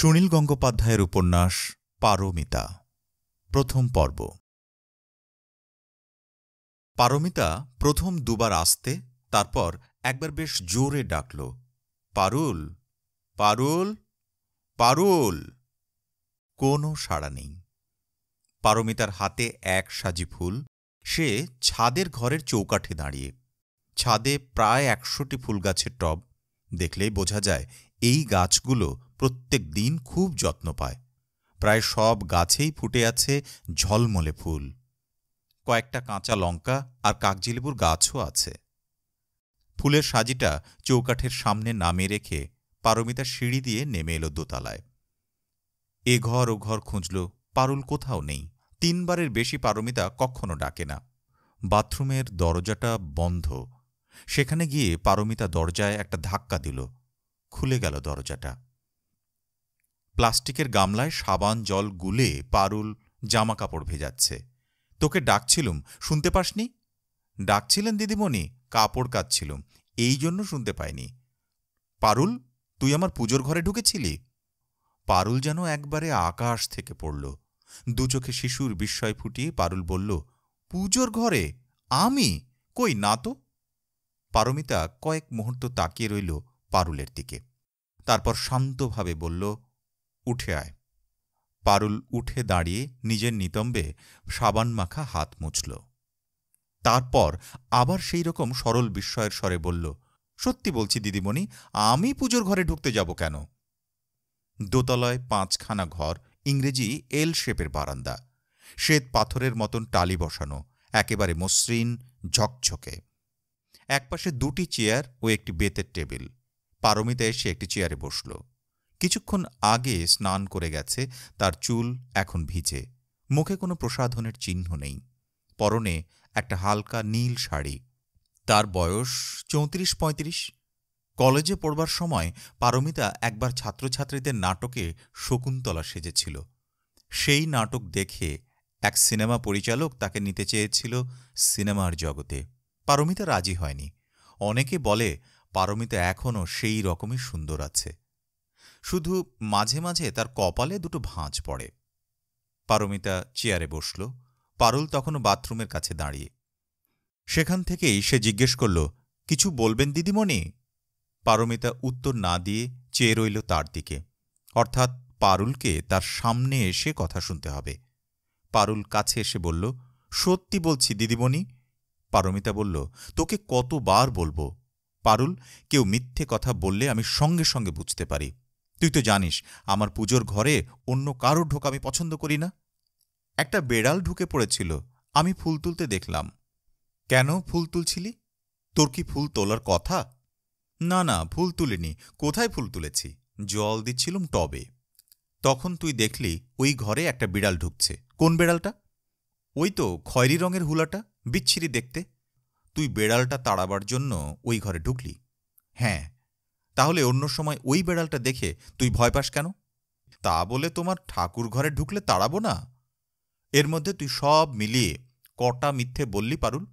সুনীল গঙ্গোপাধ্যায়ের উপন্যাস পারমিতা প্রথম পর্ব পারমিতা প্রথম দুবার আসতে তারপর একবার বেশ জোরে ডাকল পারুল পারুল পারুল কোনো সাড়া নেই পারমিতার হাতে এক সাজি ফুল সে ছাদের ঘরের চৌকাঠে দাঁড়িয়ে ছাদে প্রায় একশোটি ফুল গাছের টব দেখলেই বোঝা যায় এই গাছগুলো প্রত্যেক দিন খুব যত্ন পায় প্রায় সব গাছেই ফুটে আছে ঝলমলে ফুল কয়েকটা কাঁচা লঙ্কা আর কাকজিলেবুর গাছও আছে ফুলের সাজিটা চৌকাঠের সামনে নামে রেখে পারমিতা সিঁড়ি দিয়ে নেমে এলো দোতলায় এ ঘর ও ঘর খুঁজল পারুল কোথাও নেই তিনবারের বেশি পারমিতা কখনো ডাকে না বাথরুমের দরজাটা বন্ধ সেখানে গিয়ে পারমিতা দরজায় একটা ধাক্কা দিল খুলে গেল দরজাটা প্লাস্টিকের গামলায় সাবান জল গুলে পারুল জামা কাপড় ভেজাচ্ছে তোকে ডাকছিলুম শুনতে পাসনি ডাকছিলেন দিদিমণি কাপড় কাচ্ছিলুম এই জন্য শুনতে পাইনি পারুল তুই আমার পুজোর ঘরে ঢুকেছিলি পারুল যেন একবারে আকাশ থেকে পড়ল দু চোখে শিশুর বিস্ময় ফুটিয়ে পারুল বলল পুজোর ঘরে আমি কই না তো পারমিতা কয়েক মুহূর্ত তাকিয়ে রইল পারুলের দিকে তারপর শান্তভাবে বলল উঠে আয় পারুল উঠে দাঁড়িয়ে নিজের নিতম্বে সাবান মাখা হাত মুছল তারপর আবার সেই রকম সরল বিস্ময়ের স্বরে বলল সত্যি বলছি দিদিমণি আমি পুজোর ঘরে ঢুকতে যাব কেন দোতলায় পাঁচখানা ঘর ইংরেজি এল শেপের বারান্দা শ্বেত পাথরের মতন টালি বসানো একেবারে মসৃণ ঝকঝকে একপাশে দুটি চেয়ার ও একটি বেতের টেবিল পারমিতা এসে একটি চেয়ারে বসল কিছুক্ষণ আগে স্নান করে গেছে তার চুল এখন ভিজে মুখে কোনো প্রসাধনের চিহ্ন নেই পরনে একটা হালকা নীল শাড়ি তার বয়স চৌত্রিশ পঁয়ত্রিশ কলেজে পড়বার সময় পারমিতা একবার ছাত্রছাত্রীদের নাটকে শকুন্তলা সেজেছিল সেই নাটক দেখে এক সিনেমা পরিচালক তাকে নিতে চেয়েছিল সিনেমার জগতে পারমিতা রাজি হয়নি অনেকে বলে পারমিতা এখনও সেই রকমই সুন্দর আছে শুধু মাঝে মাঝে তার কপালে দুটো ভাঁজ পড়ে পারমিতা চেয়ারে বসল পারুল তখনও বাথরুমের কাছে দাঁড়িয়ে সেখান থেকেই সে জিজ্ঞেস করল কিছু বলবেন দিদিমণি পারমিতা উত্তর না দিয়ে চেয়ে রইল তার দিকে অর্থাৎ পারুলকে তার সামনে এসে কথা শুনতে হবে পারুল কাছে এসে বলল সত্যি বলছি দিদিমণি পারমিতা বলল তোকে কতবার বলবো পারুল কেউ মিথ্যে কথা বললে আমি সঙ্গে সঙ্গে বুঝতে পারি তুই তো জানিস আমার পুজোর ঘরে অন্য কারোর ঢোকা আমি পছন্দ করি না একটা বেড়াল ঢুকে পড়েছিল আমি ফুল তুলতে দেখলাম কেন ফুল তুলছিলি তোর কি ফুল তোলার কথা না না ফুল তুলিনি কোথায় ফুল তুলেছি জল দিচ্ছিলুম টবে তখন তুই দেখলি ওই ঘরে একটা বিড়াল ঢুকছে কোন বেড়ালটা ওই তো খয়েরি রঙের হুলাটা বিচ্ছিরি দেখতে তুই বেড়ালটা তাড়াবার জন্য ওই ঘরে ঢুকলি হ্যাঁ তাহলে অন্য সময় ওই বেড়ালটা দেখে তুই ভয় পাস কেন তা বলে তোমার ঠাকুর ঘরে ঢুকলে তাড়াবো না এর মধ্যে তুই সব মিলিয়ে কটা মিথ্যে বললি পারুল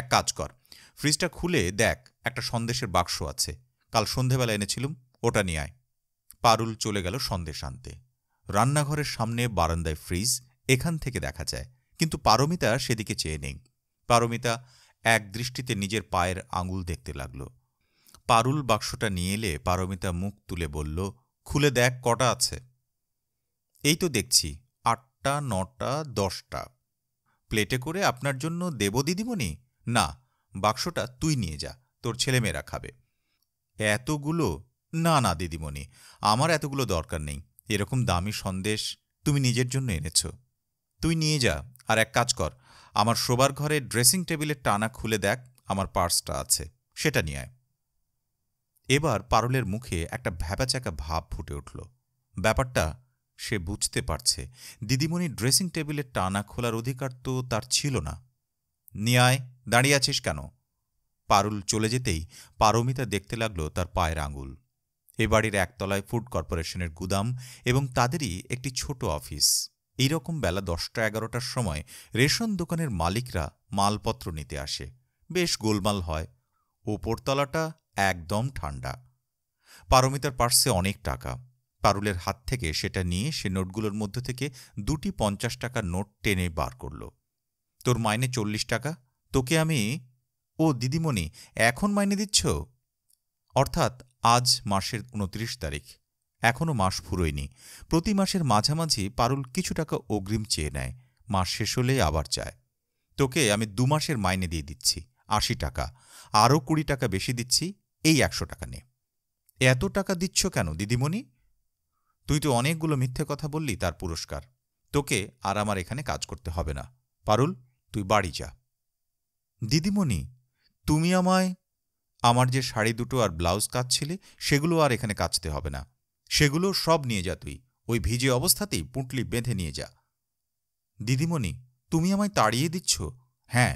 এক কাজ কর ফ্রিজটা খুলে দেখ একটা সন্দেশের বাক্স আছে কাল সন্ধেবেলা এনেছিলুম ওটা নিয়ে আয় পারুল চলে গেল সন্দেশ আনতে রান্নাঘরের সামনে বারান্দায় ফ্রিজ এখান থেকে দেখা যায় কিন্তু পারমিতা সেদিকে চেয়ে নেই পারমিতা এক দৃষ্টিতে নিজের পায়ের আঙুল দেখতে লাগলো পারুল বাক্সটা নিয়ে এলে পারমিতা মুখ তুলে বলল খুলে দেখ কটা আছে এই তো দেখছি আটটা নটা দশটা প্লেটে করে আপনার জন্য দেব দিদিমণি না বাক্সটা তুই নিয়ে যা তোর ছেলেমেয়েরা খাবে এতগুলো না না দিদিমণি আমার এতগুলো দরকার নেই এরকম দামি সন্দেশ তুমি নিজের জন্য এনেছ তুই নিয়ে যা আর এক কাজ কর আমার শোবার ঘরে ড্রেসিং টেবিলের টানা খুলে দেখ আমার পার্সটা আছে সেটা নিয়ে আয় এবার পারলের মুখে একটা ভ্যাপাচ্যাকা ভাব ফুটে উঠল ব্যাপারটা সে বুঝতে পারছে দিদিমণি ড্রেসিং টেবিলের টানা খোলার অধিকার তো তার ছিল না নিয়ায় দাঁড়িয়ে আছিস কেন পারুল চলে যেতেই পারমিতা দেখতে লাগলো তার পায়ের আঙুল এ বাড়ির একতলায় ফুড কর্পোরেশনের গুদাম এবং তাদেরই একটি ছোট অফিস এইরকম বেলা দশটা এগারোটার সময় রেশন দোকানের মালিকরা মালপত্র নিতে আসে বেশ গোলমাল হয় ওপরতলাটা একদম ঠান্ডা পারমিতার পার্সে অনেক টাকা পারুলের হাত থেকে সেটা নিয়ে সে নোটগুলোর মধ্য থেকে দুটি পঞ্চাশ টাকার নোট টেনে বার করল তোর মাইনে চল্লিশ টাকা তোকে আমি ও দিদিমণি এখন মাইনে দিচ্ছ অর্থাৎ আজ মাসের উনত্রিশ তারিখ এখনও মাস ফুরোয়নি প্রতি মাসের মাঝামাঝি পারুল কিছু টাকা অগ্রিম চেয়ে নেয় মাস শেষ হলে আবার চায় তোকে আমি দু মাসের মাইনে দিয়ে দিচ্ছি আশি টাকা আরও কুড়ি টাকা বেশি দিচ্ছি এই একশো টাকা নে এত টাকা দিচ্ছ কেন দিদিমণি তুই তো অনেকগুলো মিথ্যে কথা বললি তার পুরস্কার তোকে আর আমার এখানে কাজ করতে হবে না পারুল তুই বাড়ি যা দিদিমণি তুমি আমায় আমার যে শাড়ি দুটো আর ব্লাউজ কাচছিলে সেগুলো আর এখানে কাচতে হবে না সেগুলো সব নিয়ে যা তুই ওই ভিজে অবস্থাতেই পুঁটলি বেঁধে নিয়ে যা দিদিমণি তুমি আমায় তাড়িয়ে দিচ্ছ হ্যাঁ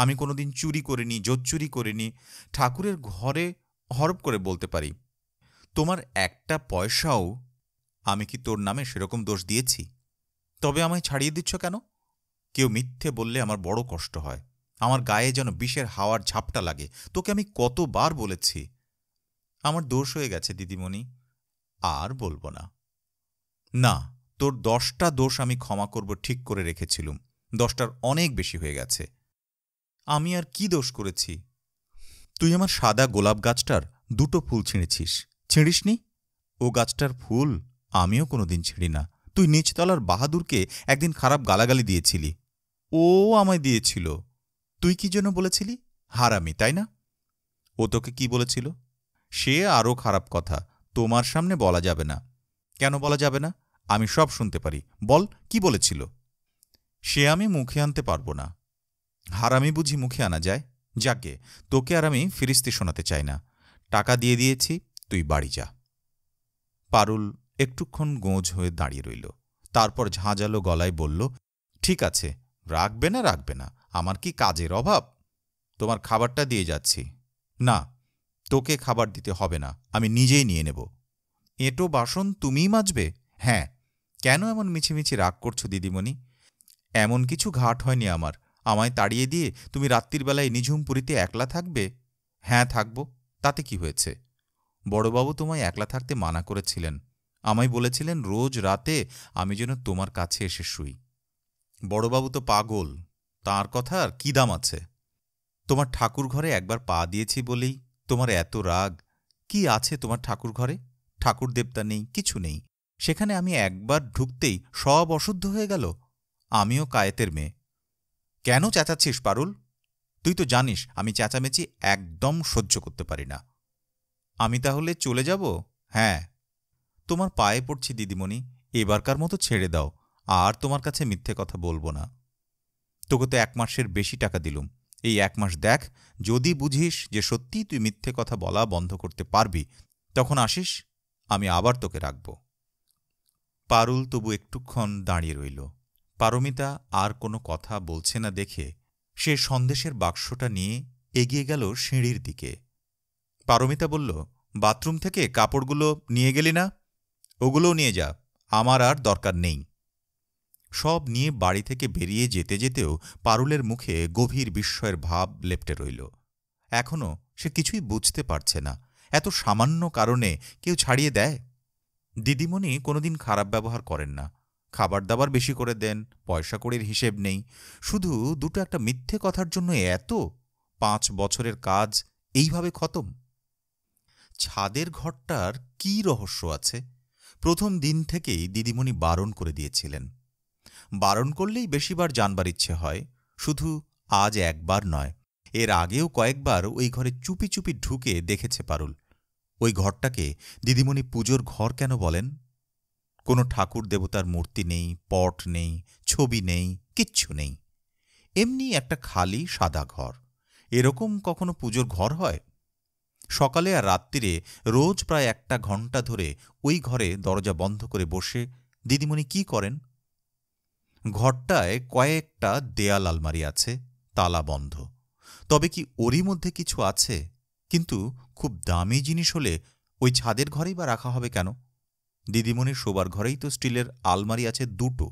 আমি কোনো দিন চুরি করিনি জোর করিনি ঠাকুরের ঘরে হরপ করে বলতে পারি তোমার একটা পয়সাও আমি কি তোর নামে সেরকম দোষ দিয়েছি তবে আমায় ছাড়িয়ে দিচ্ছ কেন কেউ মিথ্যে বললে আমার বড় কষ্ট হয় আমার গায়ে যেন বিষের হাওয়ার ঝাপটা লাগে তোকে আমি কতবার বলেছি আমার দোষ হয়ে গেছে দিদিমণি আর বলবো না না তোর দশটা দোষ আমি ক্ষমা করব ঠিক করে রেখেছিলুম দশটার অনেক বেশি হয়ে গেছে আমি আর কি দোষ করেছি তুই আমার সাদা গোলাপ গাছটার দুটো ফুল ছিঁড়েছিস ছিঁড়িসনি ও গাছটার ফুল আমিও কোনোদিন ছিঁড়ি না তুই নিচতলার বাহাদুরকে একদিন খারাপ গালাগালি দিয়েছিলি ও আমায় দিয়েছিল তুই কি জন্য বলেছিলি হারামি তাই না ও তোকে কি বলেছিল সে আরও খারাপ কথা তোমার সামনে বলা যাবে না কেন বলা যাবে না আমি সব শুনতে পারি বল কি বলেছিল সে আমি মুখে আনতে পারবো না হারামি বুঝি মুখে আনা যায় যাকে তোকে আর আমি ফিরিস্তি শোনাতে চাই না টাকা দিয়ে দিয়েছি তুই বাড়ি যা পারুল একটুক্ষণ গোঁজ হয়ে দাঁড়িয়ে রইল তারপর ঝাঁঝালো গলায় বলল ঠিক আছে রাখবে না রাখবে না আমার কি কাজের অভাব তোমার খাবারটা দিয়ে যাচ্ছি না তোকে খাবার দিতে হবে না আমি নিজেই নিয়ে নেব এঁটো বাসন তুমিই মাজবে হ্যাঁ কেন এমন মিছিমিছি রাগ করছো দিদিমণি এমন কিছু ঘাট হয়নি আমার আমায় তাড়িয়ে দিয়ে তুমি রাত্রিবেলায় নিঝুমপুরীতে একলা থাকবে হ্যাঁ থাকব তাতে কি হয়েছে বড়বাবু তোমায় একলা থাকতে মানা করেছিলেন আমায় বলেছিলেন রোজ রাতে আমি যেন তোমার কাছে এসে শুই বড়বাবু তো পাগল তার কথার কি দাম আছে তোমার ঠাকুর ঘরে একবার পা দিয়েছি বলেই তোমার এত রাগ কি আছে তোমার ঠাকুর ঘরে ঠাকুর দেবতা নেই কিছু নেই সেখানে আমি একবার ঢুকতেই সব অশুদ্ধ হয়ে গেল আমিও কায়েতের মেয়ে কেন চেঁচাচ্ছিস পারুল তুই তো জানিস আমি চেঁচামেচি একদম সহ্য করতে পারি না আমি তাহলে চলে যাব হ্যাঁ তোমার পায়ে পড়ছি দিদিমণি এবারকার মতো ছেড়ে দাও আর তোমার কাছে মিথ্যে কথা বলবো না তোকে তো এক মাসের বেশি টাকা দিলুম এই এক মাস দেখ যদি বুঝিস যে সত্যি তুই মিথ্যে কথা বলা বন্ধ করতে পারবি তখন আসিস আমি আবার তোকে রাখব পারুল তবু একটুক্ষণ দাঁড়িয়ে রইল পারমিতা আর কোনো কথা বলছে না দেখে সে সন্দেশের বাক্সটা নিয়ে এগিয়ে গেল সিঁড়ির দিকে পারমিতা বলল বাথরুম থেকে কাপড়গুলো নিয়ে গেলি না ওগুলোও নিয়ে যা আমার আর দরকার নেই সব নিয়ে বাড়ি থেকে বেরিয়ে যেতে যেতেও পারুলের মুখে গভীর বিস্ময়ের ভাব লেপটে রইল এখনও সে কিছুই বুঝতে পারছে না এত সামান্য কারণে কেউ ছাড়িয়ে দেয় দিদিমণি কোনোদিন খারাপ ব্যবহার করেন না খাবার দাবার বেশি করে দেন পয়সা কড়ির হিসেব নেই শুধু দুটো একটা মিথ্যে কথার জন্য এত পাঁচ বছরের কাজ এইভাবে খতম ছাদের ঘরটার কি রহস্য আছে প্রথম দিন থেকেই দিদিমণি বারণ করে দিয়েছিলেন বারণ করলেই বেশিবার জানবার ইচ্ছে হয় শুধু আজ একবার নয় এর আগেও কয়েকবার ওই ঘরে চুপি চুপি ঢুকে দেখেছে পারুল ওই ঘরটাকে দিদিমণি পুজোর ঘর কেন বলেন কোনো ঠাকুর দেবতার মূর্তি নেই পট নেই ছবি নেই কিচ্ছু নেই এমনি একটা খালি সাদা ঘর এরকম কখনো পুজোর ঘর হয় সকালে আর রাত্রিরে রোজ প্রায় একটা ঘন্টা ধরে ওই ঘরে দরজা বন্ধ করে বসে দিদিমণি কি করেন ঘরটায় কয়েকটা দেয়াল আলমারি আছে তালা বন্ধ তবে কি ওরই মধ্যে কিছু আছে কিন্তু খুব দামি জিনিস হলে ওই ছাদের ঘরেই বা রাখা হবে কেন দিদিমণির শোবার ঘরেই তো স্টিলের আলমারি আছে দুটো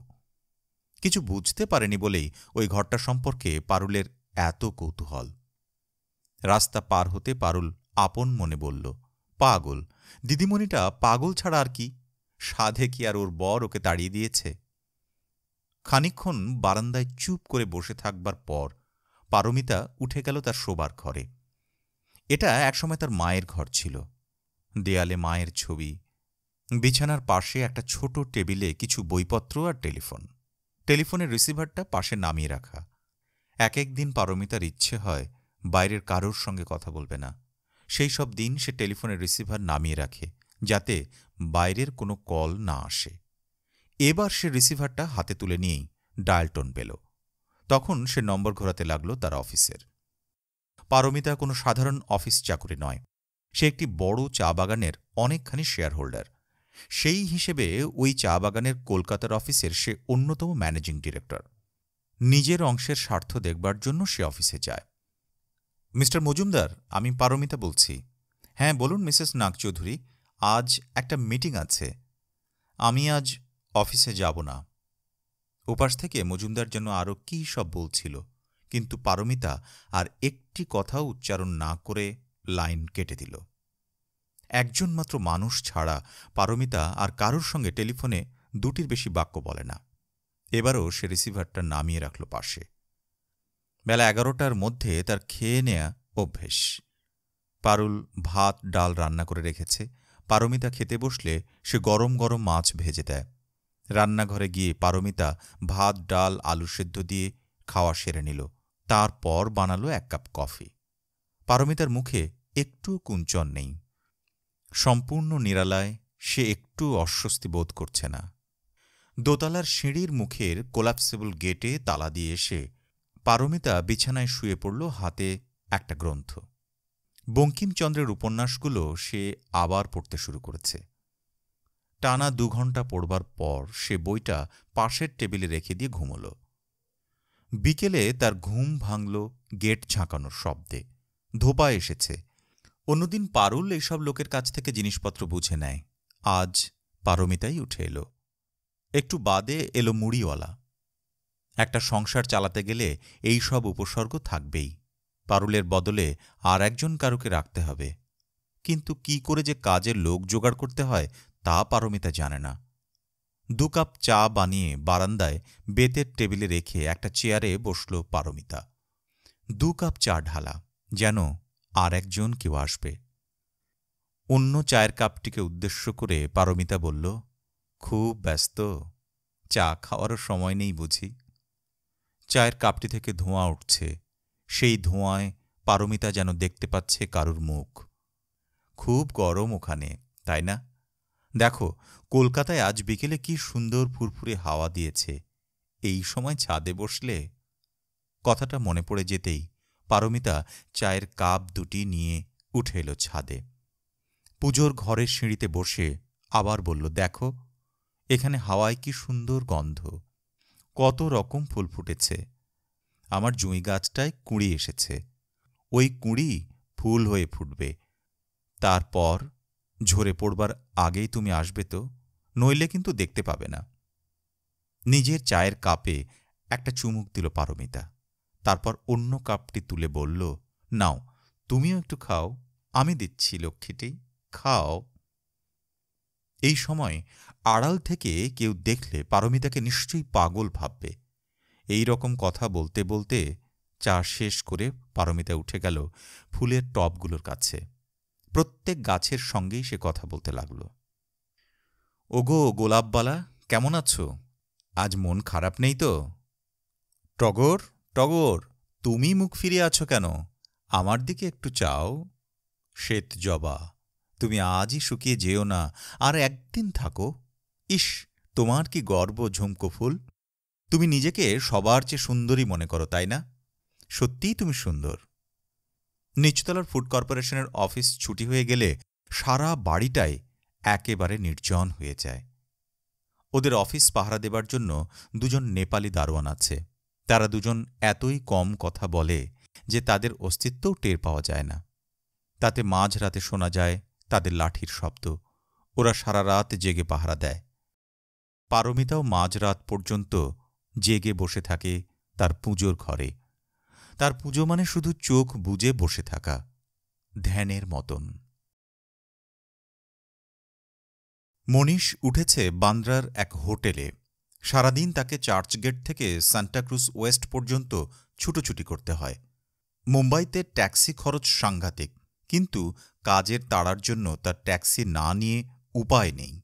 কিছু বুঝতে পারেনি বলেই ওই ঘরটা সম্পর্কে পারুলের এত কৌতূহল রাস্তা পার হতে পারুল আপন মনে বলল পাগল দিদিমণিটা পাগল ছাড়া আর কি সাধে কি আর ওর বর ওকে তাড়িয়ে দিয়েছে খানিক্ষণ বারান্দায় চুপ করে বসে থাকবার পর পারমিতা উঠে গেল তার শোবার ঘরে এটা একসময় তার মায়ের ঘর ছিল দেয়ালে মায়ের ছবি বিছানার পাশে একটা ছোট টেবিলে কিছু বইপত্র আর টেলিফোন টেলিফোনের রিসিভারটা পাশে নামিয়ে রাখা এক এক দিন পারমিতার ইচ্ছে হয় বাইরের কারোর সঙ্গে কথা বলবে না সেই সব দিন সে টেলিফোনের রিসিভার নামিয়ে রাখে যাতে বাইরের কোনো কল না আসে এবার সে রিসিভারটা হাতে তুলে নিয়েই ডায়ালটন পেল তখন সে নম্বর ঘোরাতে লাগল তার অফিসের পারমিতা কোনো সাধারণ অফিস চাকরি নয় সে একটি বড় চা বাগানের অনেকখানি শেয়ার হোল্ডার সেই হিসেবে ওই চা বাগানের কলকাতার অফিসের সে অন্যতম ম্যানেজিং ডিরেক্টর নিজের অংশের স্বার্থ দেখবার জন্য সে অফিসে যায় মিস্টার মজুমদার আমি পারমিতা বলছি হ্যাঁ বলুন মিসেস নাগচৌধুরী আজ একটা মিটিং আছে আমি আজ অফিসে যাব না উপাস থেকে মজুমদার যেন আরও কী সব বলছিল কিন্তু পারমিতা আর একটি কথা উচ্চারণ না করে লাইন কেটে দিল একজন মাত্র মানুষ ছাড়া পারমিতা আর কারোর সঙ্গে টেলিফোনে দুটির বেশি বাক্য বলে না এবারও সে রিসিভারটা নামিয়ে রাখল পাশে বেলা এগারোটার মধ্যে তার খেয়ে নেয়া অভ্যেস পারুল ভাত ডাল রান্না করে রেখেছে পারমিতা খেতে বসলে সে গরম গরম মাছ ভেজে দেয় রান্নাঘরে গিয়ে পারমিতা ভাত ডাল আলু সেদ্ধ দিয়ে খাওয়া সেরে নিল তারপর বানালো এক কাপ কফি পারমিতার মুখে একটু কুঞ্চন নেই সম্পূর্ণ নিরালায় সে একটু অস্বস্তি বোধ করছে না দোতলার সিঁড়ির মুখের কোলাপসেবল গেটে তালা দিয়ে এসে পারমিতা বিছানায় শুয়ে পড়ল হাতে একটা গ্রন্থ বঙ্কিমচন্দ্রের উপন্যাসগুলো সে আবার পড়তে শুরু করেছে টানা দু ঘন্টা পড়বার পর সে বইটা পাশের টেবিলে রেখে দিয়ে ঘুমল বিকেলে তার ঘুম ভাঙল গেট ঝাঁকানোর শব্দে ধোপা এসেছে অন্যদিন পারুল এইসব লোকের কাছ থেকে জিনিসপত্র বুঝে নেয় আজ পারমিতাই উঠে এলো একটু বাদে এলো মুড়িওয়ালা একটা সংসার চালাতে গেলে এই সব উপসর্গ থাকবেই পারুলের বদলে আর একজন কারুকে রাখতে হবে কিন্তু কি করে যে কাজের লোক জোগাড় করতে হয় তা পারমিতা জানে না দু কাপ চা বানিয়ে বারান্দায় বেতের টেবিলে রেখে একটা চেয়ারে বসল পারমিতা দু কাপ চা ঢালা যেন আর একজন কেউ আসবে অন্য চায়ের কাপটিকে উদ্দেশ্য করে পারমিতা বলল খুব ব্যস্ত চা খাওয়ারও সময় নেই বুঝি চায়ের কাপটি থেকে ধোঁয়া উঠছে সেই ধোঁয়ায় পারমিতা যেন দেখতে পাচ্ছে কারুর মুখ খুব গরম ওখানে তাই না দেখো কলকাতায় আজ বিকেলে কি সুন্দর ফুরফুরে হাওয়া দিয়েছে এই সময় ছাদে বসলে কথাটা মনে পড়ে যেতেই পারমিতা চায়ের কাপ দুটি নিয়ে উঠে এলো ছাদে পুজোর ঘরের সিঁড়িতে বসে আবার বলল দেখো এখানে হাওয়ায় কি সুন্দর গন্ধ কত রকম ফুল ফুটেছে আমার জুঁই গাছটায় কুঁড়ি এসেছে ওই কুঁড়ি ফুল হয়ে ফুটবে তারপর ঝরে পড়বার আগেই তুমি আসবে তো নইলে কিন্তু দেখতে পাবে না নিজের চায়ের কাপে একটা চুমুক দিল পারমিতা তারপর অন্য কাপটি তুলে বলল নাও তুমিও একটু খাও আমি দিচ্ছি লক্ষ্মীটি খাও এই সময় আড়াল থেকে কেউ দেখলে পারমিতাকে নিশ্চয়ই পাগল ভাববে এই রকম কথা বলতে বলতে চা শেষ করে পারমিতা উঠে গেল ফুলের টবগুলোর কাছে প্রত্যেক গাছের সঙ্গেই সে কথা বলতে লাগল ওগো গোলাপবালা কেমন আছো আজ মন খারাপ নেই তো টগর টগর তুমি মুখ ফিরিয়ে আছো কেন আমার দিকে একটু চাও শ্বেত জবা তুমি আজই শুকিয়ে যেও না আর একদিন থাকো ইস তোমার কি গর্ব ঝুমকো ফুল তুমি নিজেকে সবার চেয়ে সুন্দরী মনে করো তাই না সত্যিই তুমি সুন্দর নিচতলার ফুড কর্পোরেশনের অফিস ছুটি হয়ে গেলে সারা বাড়িটাই একেবারে নির্জন হয়ে যায় ওদের অফিস পাহারা দেবার জন্য দুজন নেপালি দারোয়ান আছে তারা দুজন এতই কম কথা বলে যে তাদের অস্তিত্বও টের পাওয়া যায় না তাতে মাঝরাতে শোনা যায় তাদের লাঠির শব্দ ওরা সারা রাত জেগে পাহারা দেয় পারমিতাও মাঝরাত পর্যন্ত জেগে বসে থাকে তার পুজোর ঘরে তার পুজো মানে শুধু চোখ বুজে বসে থাকা ধ্যানের মতন মনীষ উঠেছে বান্দ্রার এক হোটেলে সারাদিন তাকে চার্চগেট থেকে সান্টাক্রুজ ওয়েস্ট পর্যন্ত ছুটোছুটি করতে হয় মুম্বাইতে ট্যাক্সি খরচ সাংঘাতিক কিন্তু কাজের তাড়ার জন্য তার ট্যাক্সি না নিয়ে উপায় নেই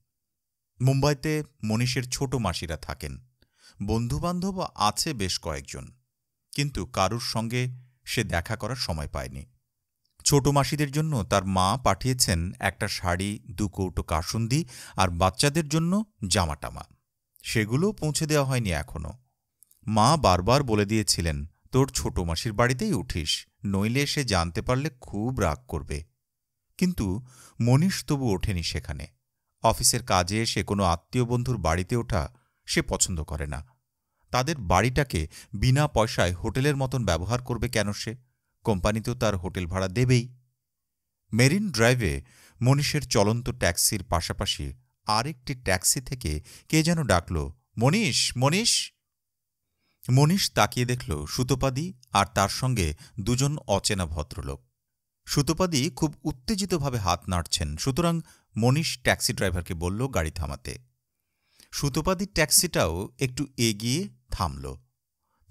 মুম্বাইতে মনীষের ছোট মাসিরা থাকেন বন্ধুবান্ধব আছে বেশ কয়েকজন কিন্তু কারুর সঙ্গে সে দেখা করার সময় পায়নি ছোট মাসিদের জন্য তার মা পাঠিয়েছেন একটা শাড়ি দু কৌটো কাসুন্দি আর বাচ্চাদের জন্য জামাটামা সেগুলো পৌঁছে দেওয়া হয়নি এখনও মা বারবার বলে দিয়েছিলেন তোর ছোট মাসির বাড়িতেই উঠিস নইলে সে জানতে পারলে খুব রাগ করবে কিন্তু মনীষ তবু ওঠেনি সেখানে অফিসের কাজে সে কোনো আত্মীয় বন্ধুর বাড়িতে ওঠা সে পছন্দ করে না তাদের বাড়িটাকে বিনা পয়সায় হোটেলের মতন ব্যবহার করবে কেন সে কোম্পানি তো তার হোটেল ভাড়া দেবেই মেরিন ড্রাইভে মনীষের চলন্ত ট্যাক্সির পাশাপাশি আরেকটি ট্যাক্সি থেকে কে যেন ডাকল মনীষ মনীষ মনীষ তাকিয়ে দেখল সুতোপাদি আর তার সঙ্গে দুজন অচেনা ভদ্রলোক সুতোপাদি খুব উত্তেজিতভাবে হাত নাড়ছেন সুতরাং মনীষ ট্যাক্সি ড্রাইভারকে বলল গাড়ি থামাতে সুতোপাদির ট্যাক্সিটাও একটু এগিয়ে থামল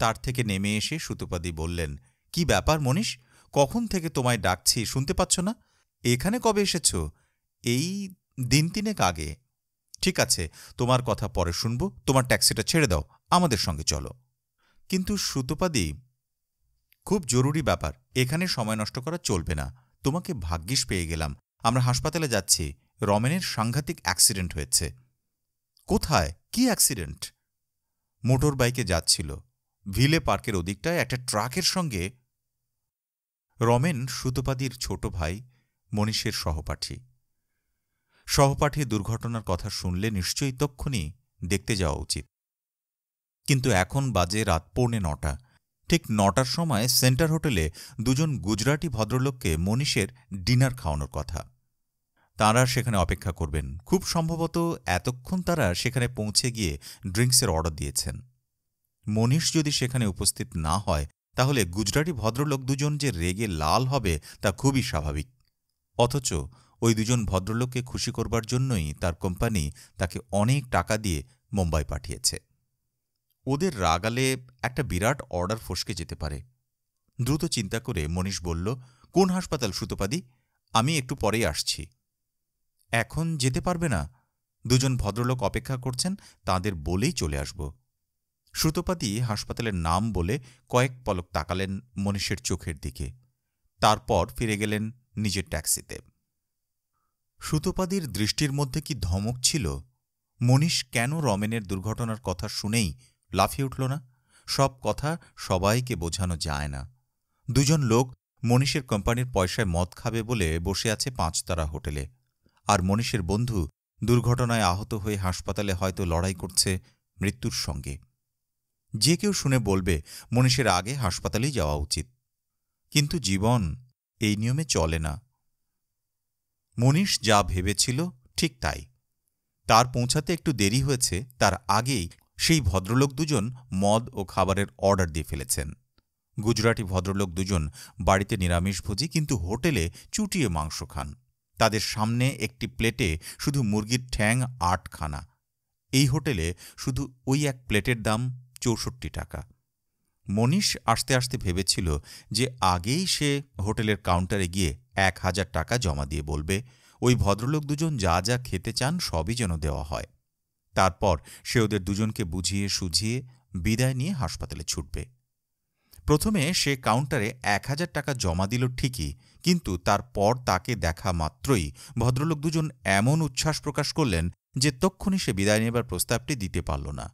তার থেকে নেমে এসে সুতোপাদি বললেন কি ব্যাপার মনীষ কখন থেকে তোমায় ডাকছি শুনতে পাচ্ছ না এখানে কবে এসেছ এই দিন তিনেক আগে ঠিক আছে তোমার কথা পরে শুনব তোমার ট্যাক্সিটা ছেড়ে দাও আমাদের সঙ্গে চলো কিন্তু সুতোপাদি খুব জরুরি ব্যাপার এখানে সময় নষ্ট করা চলবে না তোমাকে ভাগ্যিস পেয়ে গেলাম আমরা হাসপাতালে যাচ্ছি রমেনের সাংঘাতিক অ্যাক্সিডেন্ট হয়েছে কোথায় কি অ্যাক্সিডেন্ট মোটর বাইকে যাচ্ছিল ভিলে পার্কের ওদিকটায় একটা ট্রাকের সঙ্গে রমেন সুতোপাদির ছোট ভাই মনীষের সহপাঠী সহপাঠী দুর্ঘটনার কথা শুনলে নিশ্চয়ই তক্ষণি দেখতে যাওয়া উচিত কিন্তু এখন বাজে রাত পৌনে নটা ঠিক নটার সময় সেন্টার হোটেলে দুজন গুজরাটি ভদ্রলোককে মনীষের ডিনার খাওয়ানোর কথা তাঁরা সেখানে অপেক্ষা করবেন খুব সম্ভবত এতক্ষণ তারা সেখানে পৌঁছে গিয়ে ড্রিঙ্কসের অর্ডার দিয়েছেন মনীষ যদি সেখানে উপস্থিত না হয় তাহলে গুজরাটি ভদ্রলোক দুজন যে রেগে লাল হবে তা খুবই স্বাভাবিক অথচ ওই দুজন ভদ্রলোককে খুশি করবার জন্যই তার কোম্পানি তাকে অনেক টাকা দিয়ে মুম্বাই পাঠিয়েছে ওদের রাগালে একটা বিরাট অর্ডার ফসকে যেতে পারে দ্রুত চিন্তা করে মনীষ বলল কোন হাসপাতাল সুতোপাদি আমি একটু পরেই আসছি এখন যেতে পারবে না দুজন ভদ্রলোক অপেক্ষা করছেন তাদের বলেই চলে আসব সুতোপাদি হাসপাতালের নাম বলে কয়েক পলক তাকালেন মনীষের চোখের দিকে তারপর ফিরে গেলেন নিজের ট্যাক্সিতে সুতোপাদির দৃষ্টির মধ্যে কি ধমক ছিল মনীষ কেন রমেনের দুর্ঘটনার কথা শুনেই লাফিয়ে উঠল না সব কথা সবাইকে বোঝানো যায় না দুজন লোক মনীষের কোম্পানির পয়সায় মদ খাবে বলে বসে আছে পাঁচতারা হোটেলে আর মনীষের বন্ধু দুর্ঘটনায় আহত হয়ে হাসপাতালে হয়তো লড়াই করছে মৃত্যুর সঙ্গে যে কেউ শুনে বলবে মনীষের আগে হাসপাতালেই যাওয়া উচিত কিন্তু জীবন এই নিয়মে চলে না মনীষ যা ভেবেছিল ঠিক তাই তার পৌঁছাতে একটু দেরি হয়েছে তার আগেই সেই ভদ্রলোক দুজন মদ ও খাবারের অর্ডার দিয়ে ফেলেছেন গুজরাটি ভদ্রলোক দুজন বাড়িতে নিরামিষভোজী কিন্তু হোটেলে চুটিয়ে মাংস খান তাদের সামনে একটি প্লেটে শুধু মুরগির ঠ্যাং আটখানা এই হোটেলে শুধু ওই এক প্লেটের দাম চৌষট্টি টাকা মনীষ আসতে আসতে ভেবেছিল যে আগেই সে হোটেলের কাউন্টারে গিয়ে এক হাজার টাকা জমা দিয়ে বলবে ওই ভদ্রলোক দুজন যা যা খেতে চান সবই যেন দেওয়া হয় তারপর সে ওদের দুজনকে বুঝিয়ে সুঝিয়ে বিদায় নিয়ে হাসপাতালে ছুটবে প্রথমে সে কাউন্টারে এক হাজার টাকা জমা দিল ঠিকই কিন্তু তারপর তাকে দেখা মাত্রই ভদ্রলোক দুজন এমন উচ্ছ্বাস প্রকাশ করলেন যে তক্ষণি সে বিদায় নেবার প্রস্তাবটি দিতে পারল না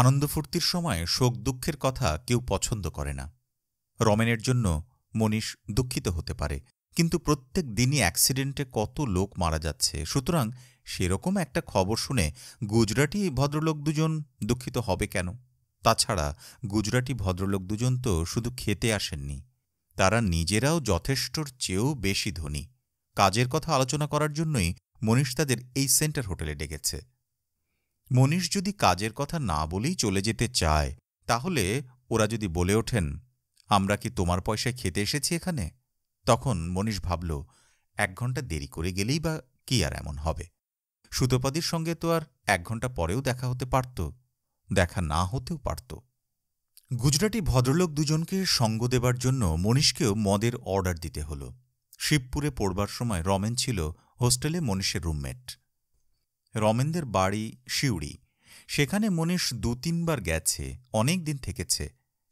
আনন্দ ফুর্তির সময় শোক দুঃখের কথা কেউ পছন্দ করে না রমেনের জন্য মনীষ দুঃখিত হতে পারে কিন্তু প্রত্যেক দিনই অ্যাক্সিডেন্টে কত লোক মারা যাচ্ছে সুতরাং সেরকম একটা খবর শুনে গুজরাটি ভদ্রলোক দুজন দুঃখিত হবে কেন তাছাড়া গুজরাটি ভদ্রলোক দুজন তো শুধু খেতে আসেননি তারা নিজেরাও যথেষ্টর চেয়েও বেশি ধনী কাজের কথা আলোচনা করার জন্যই মনীষ তাদের এই সেন্টার হোটেলে ডেকেছে মনীষ যদি কাজের কথা না বলেই চলে যেতে চায় তাহলে ওরা যদি বলে ওঠেন আমরা কি তোমার পয়সায় খেতে এসেছি এখানে তখন মনীষ ভাবল এক ঘন্টা দেরি করে গেলেই বা কি আর এমন হবে সুতপাদির সঙ্গে তো আর এক ঘন্টা পরেও দেখা হতে পারত দেখা না হতেও পারত গুজরাটি ভদ্রলোক দুজনকে সঙ্গ দেবার জন্য মনীষকেও মদের অর্ডার দিতে হলো শিবপুরে পড়বার সময় রমেন ছিল হোস্টেলে মনীষের রুমমেট রমেনদের বাড়ি শিউড়ি সেখানে মনীষ দু তিনবার গেছে অনেক দিন থেকেছে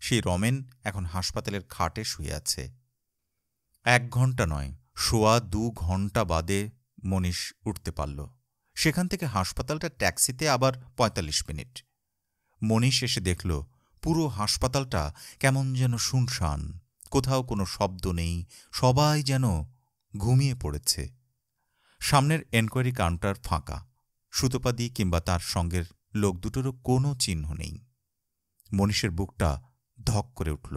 সেই রমেন এখন হাসপাতালের খাটে শুয়ে আছে এক ঘন্টা নয় শোয়া দু ঘন্টা বাদে মনীষ উঠতে পারল সেখান থেকে হাসপাতালটা ট্যাক্সিতে আবার ৪৫ মিনিট মনীষ এসে দেখল পুরো হাসপাতালটা কেমন যেন শুনশান কোথাও কোনো শব্দ নেই সবাই যেন ঘুমিয়ে পড়েছে সামনের এনকোয়ারি কাউন্টার ফাঁকা সুতোপাদি কিংবা তার সঙ্গের লোক দুটোরও কোনো চিহ্ন নেই মনীষের বুকটা ধক করে উঠল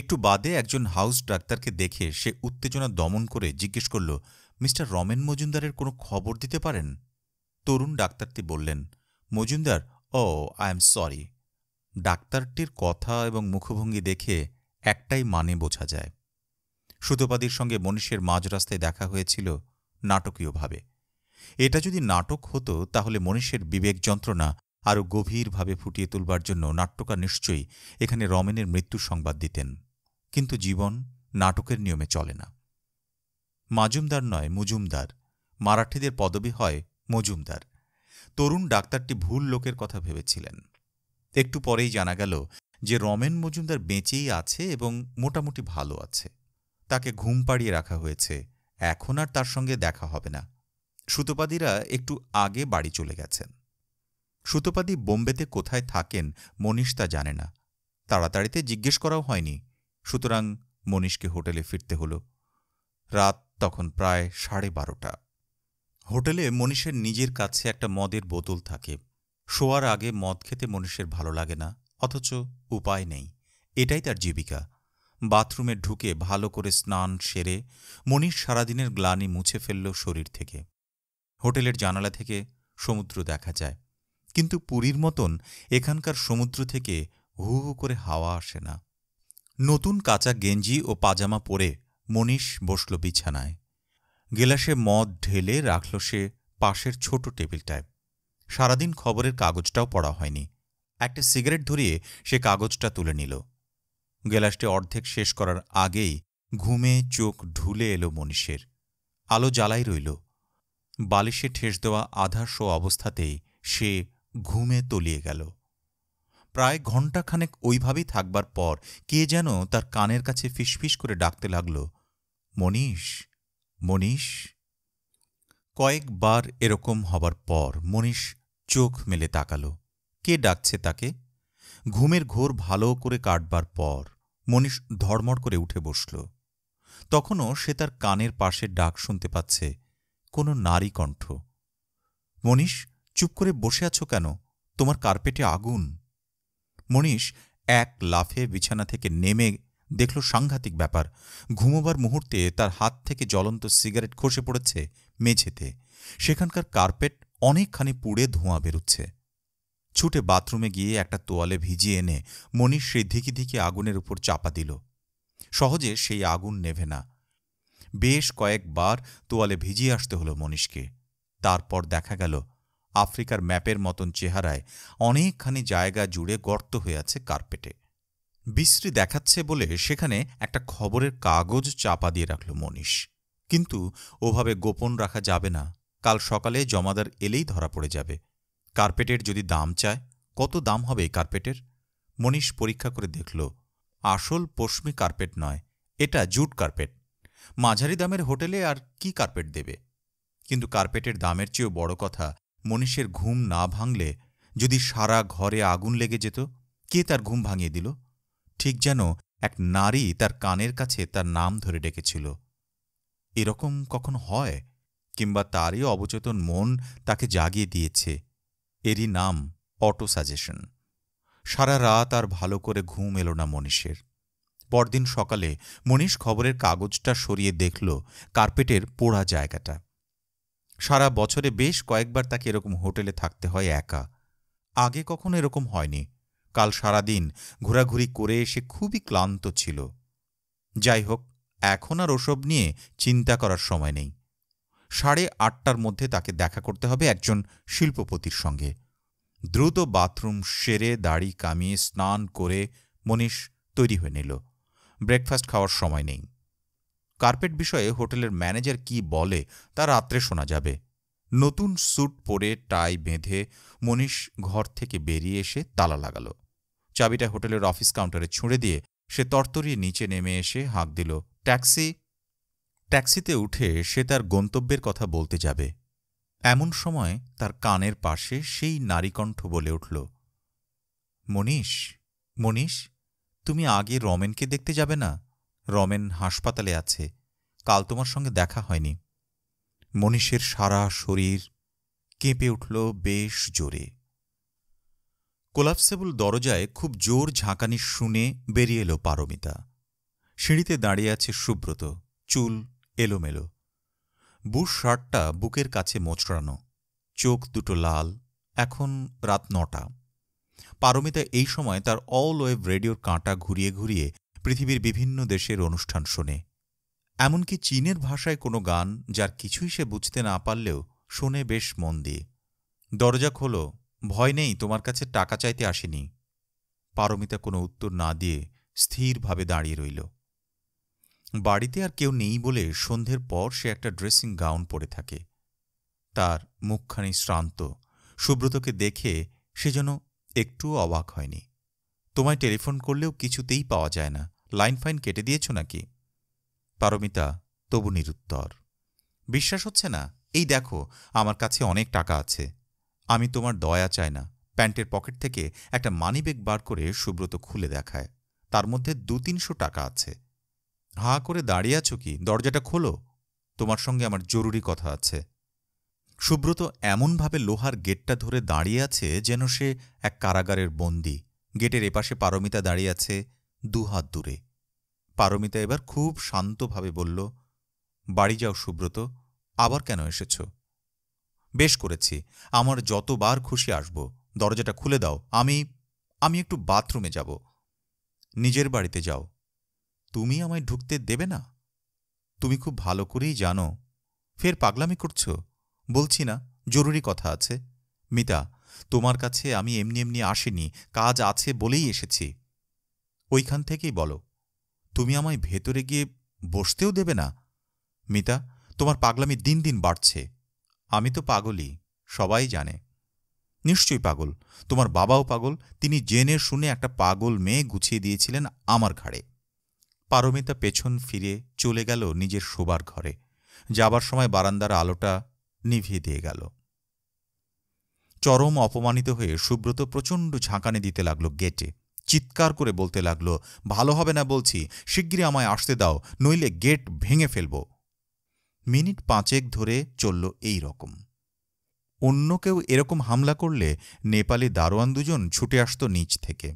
একটু বাদে একজন হাউস ডাক্তারকে দেখে সে উত্তেজনা দমন করে জিজ্ঞেস করল মিস্টার রমেন মজুমদারের কোনো খবর দিতে পারেন তরুণ ডাক্তারটি বললেন মজুমদার ও আই এম সরি ডাক্তারটির কথা এবং মুখভঙ্গি দেখে একটাই মানে বোঝা যায় সুতোপাদির সঙ্গে মনীষের মাঝ রাস্তায় দেখা হয়েছিল নাটকীয়ভাবে এটা যদি নাটক হতো তাহলে মনীষের বিবেক যন্ত্রণা আরও গভীরভাবে ফুটিয়ে তুলবার জন্য নাট্যকার নিশ্চয়ই এখানে রমেনের মৃত্যু সংবাদ দিতেন কিন্তু জীবন নাটকের নিয়মে চলে না মাজুমদার নয় মুজুমদার মারাঠিদের পদবি হয় মজুমদার তরুণ ডাক্তারটি ভুল লোকের কথা ভেবেছিলেন একটু পরেই জানা গেল যে রমেন মজুমদার বেঁচেই আছে এবং মোটামুটি ভালো আছে তাকে ঘুম পাড়িয়ে রাখা হয়েছে এখন আর তার সঙ্গে দেখা হবে না সুতোপাদিরা একটু আগে বাড়ি চলে গেছেন সুতোপাদি বোম্বেতে কোথায় থাকেন মনীষ তা জানে না তাড়াতাড়িতে জিজ্ঞেস করাও হয়নি সুতরাং মনীষকে হোটেলে ফিরতে হল রাত তখন প্রায় সাড়ে বারোটা হোটেলে মনীষের নিজের কাছে একটা মদের বোতল থাকে শোয়ার আগে মদ খেতে মনীষের ভালো লাগে না অথচ উপায় নেই এটাই তার জীবিকা বাথরুমে ঢুকে ভালো করে স্নান সেরে মনীষ সারাদিনের গ্লানি মুছে ফেলল শরীর থেকে হোটেলের জানালা থেকে সমুদ্র দেখা যায় কিন্তু পুরীর মতন এখানকার সমুদ্র থেকে হু হু করে হাওয়া আসে না নতুন কাঁচা গেঞ্জি ও পাজামা পরে মনীষ বসল বিছানায় গেলাসে মদ ঢেলে রাখল সে পাশের ছোট টেবিলটায় সারাদিন খবরের কাগজটাও পড়া হয়নি একটা সিগারেট ধরিয়ে সে কাগজটা তুলে নিল গেলাসটি অর্ধেক শেষ করার আগেই ঘুমে চোখ ঢুলে এলো মনীষের আলো জ্বালাই রইল বালিশে ঠেস দেওয়া শো অবস্থাতেই সে ঘুমে তলিয়ে গেল প্রায় ঘণ্টাখানেক ওইভাবেই থাকবার পর কে যেন তার কানের কাছে ফিসফিস করে ডাকতে লাগল মনীষ মনীষ কয়েকবার এরকম হবার পর মনীষ চোখ মেলে তাকাল কে ডাকছে তাকে ঘুমের ঘোর ভালো করে কাটবার পর মনীষ ধর্মড় করে উঠে বসল তখনও সে তার কানের পাশে ডাক শুনতে পাচ্ছে কোনো নারী কণ্ঠ মনীষ চুপ করে বসে আছো কেন তোমার কার্পেটে আগুন মনীষ এক লাফে বিছানা থেকে নেমে দেখল সাংঘাতিক ব্যাপার ঘুমোবার মুহূর্তে তার হাত থেকে জ্বলন্ত সিগারেট খসে পড়েছে মেঝেতে সেখানকার কার্পেট অনেকখানি পুড়ে ধোঁয়া বেরুচ্ছে ছুটে বাথরুমে গিয়ে একটা তোয়ালে ভিজিয়ে এনে মনীষ সেই ধিকি ধিকি আগুনের উপর চাপা দিল সহজে সেই আগুন নেভে না বেশ কয়েকবার তোয়ালে ভিজিয়ে আসতে হলো মনীষকে তারপর দেখা গেল আফ্রিকার ম্যাপের মতন চেহারায় অনেকখানি জায়গা জুড়ে গর্ত হয়ে আছে কার্পেটে বিশ্রী দেখাচ্ছে বলে সেখানে একটা খবরের কাগজ চাপা দিয়ে রাখল মনীষ কিন্তু ওভাবে গোপন রাখা যাবে না কাল সকালে জমাদার এলেই ধরা পড়ে যাবে কার্পেটের যদি দাম চায় কত দাম হবে এই কার্পেটের মনীষ পরীক্ষা করে দেখল আসল পশ্মি কার্পেট নয় এটা জুট কার্পেট মাঝারি দামের হোটেলে আর কি কার্পেট দেবে কিন্তু কার্পেটের দামের চেয়েও বড় কথা মনীষের ঘুম না ভাঙলে যদি সারা ঘরে আগুন লেগে যেত কে তার ঘুম ভাঙিয়ে দিল ঠিক যেন এক নারী তার কানের কাছে তার নাম ধরে ডেকেছিল এরকম কখন হয় কিংবা তারই অবচেতন মন তাকে জাগিয়ে দিয়েছে এরই নাম অটো সাজেশন সারা রাত আর ভালো করে ঘুম এলো না মনীষের পরদিন সকালে মনীষ খবরের কাগজটা সরিয়ে দেখল কার্পেটের পোড়া জায়গাটা সারা বছরে বেশ কয়েকবার তাকে এরকম হোটেলে থাকতে হয় একা আগে কখনো এরকম হয়নি কাল সারাদিন ঘোরাঘুরি করে এসে খুবই ক্লান্ত ছিল যাই হোক এখন আর ওসব নিয়ে চিন্তা করার সময় নেই সাড়ে আটটার মধ্যে তাকে দেখা করতে হবে একজন শিল্পপতির সঙ্গে দ্রুত বাথরুম সেরে দাড়ি কামিয়ে স্নান করে মনীষ তৈরি হয়ে নিল ব্রেকফাস্ট খাওয়ার সময় নেই কার্পেট বিষয়ে হোটেলের ম্যানেজার কি বলে তা রাত্রে শোনা যাবে নতুন স্যুট পরে টাই বেঁধে মনীষ ঘর থেকে বেরিয়ে এসে তালা লাগাল চাবিটা হোটেলের অফিস কাউন্টারে ছুঁড়ে দিয়ে সে তরতরিয়ে নিচে নেমে এসে হাঁক দিল ট্যাক্সি ট্যাক্সিতে উঠে সে তার গন্তব্যের কথা বলতে যাবে এমন সময় তার কানের পাশে সেই নারীকণ্ঠ বলে উঠল মনীষ মনীষ তুমি আগে রমেনকে দেখতে যাবে না রমেন হাসপাতালে আছে কাল তোমার সঙ্গে দেখা হয়নি মনীষের সারা শরীর কেঁপে উঠল বেশ জোরে কোলাপসেবল দরজায় খুব জোর ঝাঁকানি শুনে বেরিয়ে এলো পারমিতা সিঁড়িতে দাঁড়িয়ে আছে সুব্রত চুল এলোমেলো বুশ শার্টটা বুকের কাছে মোচড়ানো চোখ দুটো লাল এখন রাত নটা পারমিতা এই সময় তার অল ওয়েভ রেডিওর কাঁটা ঘুরিয়ে ঘুরিয়ে পৃথিবীর বিভিন্ন দেশের অনুষ্ঠান শোনে এমনকি চীনের ভাষায় কোনো গান যার কিছুই সে বুঝতে না পারলেও শোনে বেশ মন দিয়ে দরজা খোলো ভয় নেই তোমার কাছে টাকা চাইতে আসেনি পারমিতা কোনো উত্তর না দিয়ে স্থিরভাবে দাঁড়িয়ে রইল বাড়িতে আর কেউ নেই বলে সন্ধ্যের পর সে একটা ড্রেসিং গাউন পরে থাকে তার মুখখানি শ্রান্ত সুব্রতকে দেখে সে যেন একটুও অবাক হয়নি তোমায় টেলিফোন করলেও কিছুতেই পাওয়া যায় না লাইন ফাইন কেটে দিয়েছ নাকি পারমিতা তবু নিরুত্তর বিশ্বাস হচ্ছে না এই দেখো আমার কাছে অনেক টাকা আছে আমি তোমার দয়া চাই না প্যান্টের পকেট থেকে একটা মানিব্যাগ বার করে সুব্রত খুলে দেখায় তার মধ্যে দু তিনশো টাকা আছে হা করে দাঁড়িয়ে আছো কি দরজাটা খোলো তোমার সঙ্গে আমার জরুরি কথা আছে সুব্রত এমনভাবে লোহার গেটটা ধরে দাঁড়িয়ে আছে যেন সে এক কারাগারের বন্দি গেটের এপাশে পারমিতা দাঁড়িয়ে আছে দুহাত দূরে পারমিতা এবার খুব শান্তভাবে বলল বাড়ি যাও সুব্রত আবার কেন এসেছ বেশ করেছি আমার যতবার খুশি আসব দরজাটা খুলে দাও আমি আমি একটু বাথরুমে যাব নিজের বাড়িতে যাও তুমি আমায় ঢুকতে দেবে না তুমি খুব ভালো করেই জানো ফের পাগলামি করছো বলছি না জরুরি কথা আছে মিতা তোমার কাছে আমি এমনি এমনি আসিনি কাজ আছে বলেই এসেছি ওইখান থেকেই বলো তুমি আমায় ভেতরে গিয়ে বসতেও দেবে না মিতা তোমার পাগলামি দিন দিন বাড়ছে আমি তো পাগলই সবাই জানে নিশ্চয়ই পাগল তোমার বাবাও পাগল তিনি জেনে শুনে একটা পাগল মেয়ে গুছিয়ে দিয়েছিলেন আমার ঘাড়ে পারমিতা পেছন ফিরে চলে গেল নিজের শোবার ঘরে যাবার সময় বারান্দার আলোটা নিভিয়ে দিয়ে গেল চরম অপমানিত হয়ে সুব্রত প্রচণ্ড ঝাঁকানি দিতে লাগল গেটে চিৎকার করে বলতে লাগল ভালো হবে না বলছি শিগগিরই আমায় আসতে দাও নইলে গেট ভেঙে ফেলব মিনিট পাঁচেক ধরে চলল এই রকম অন্য কেউ এরকম হামলা করলে নেপালি দারোয়ান দুজন ছুটে আসত নিচ থেকে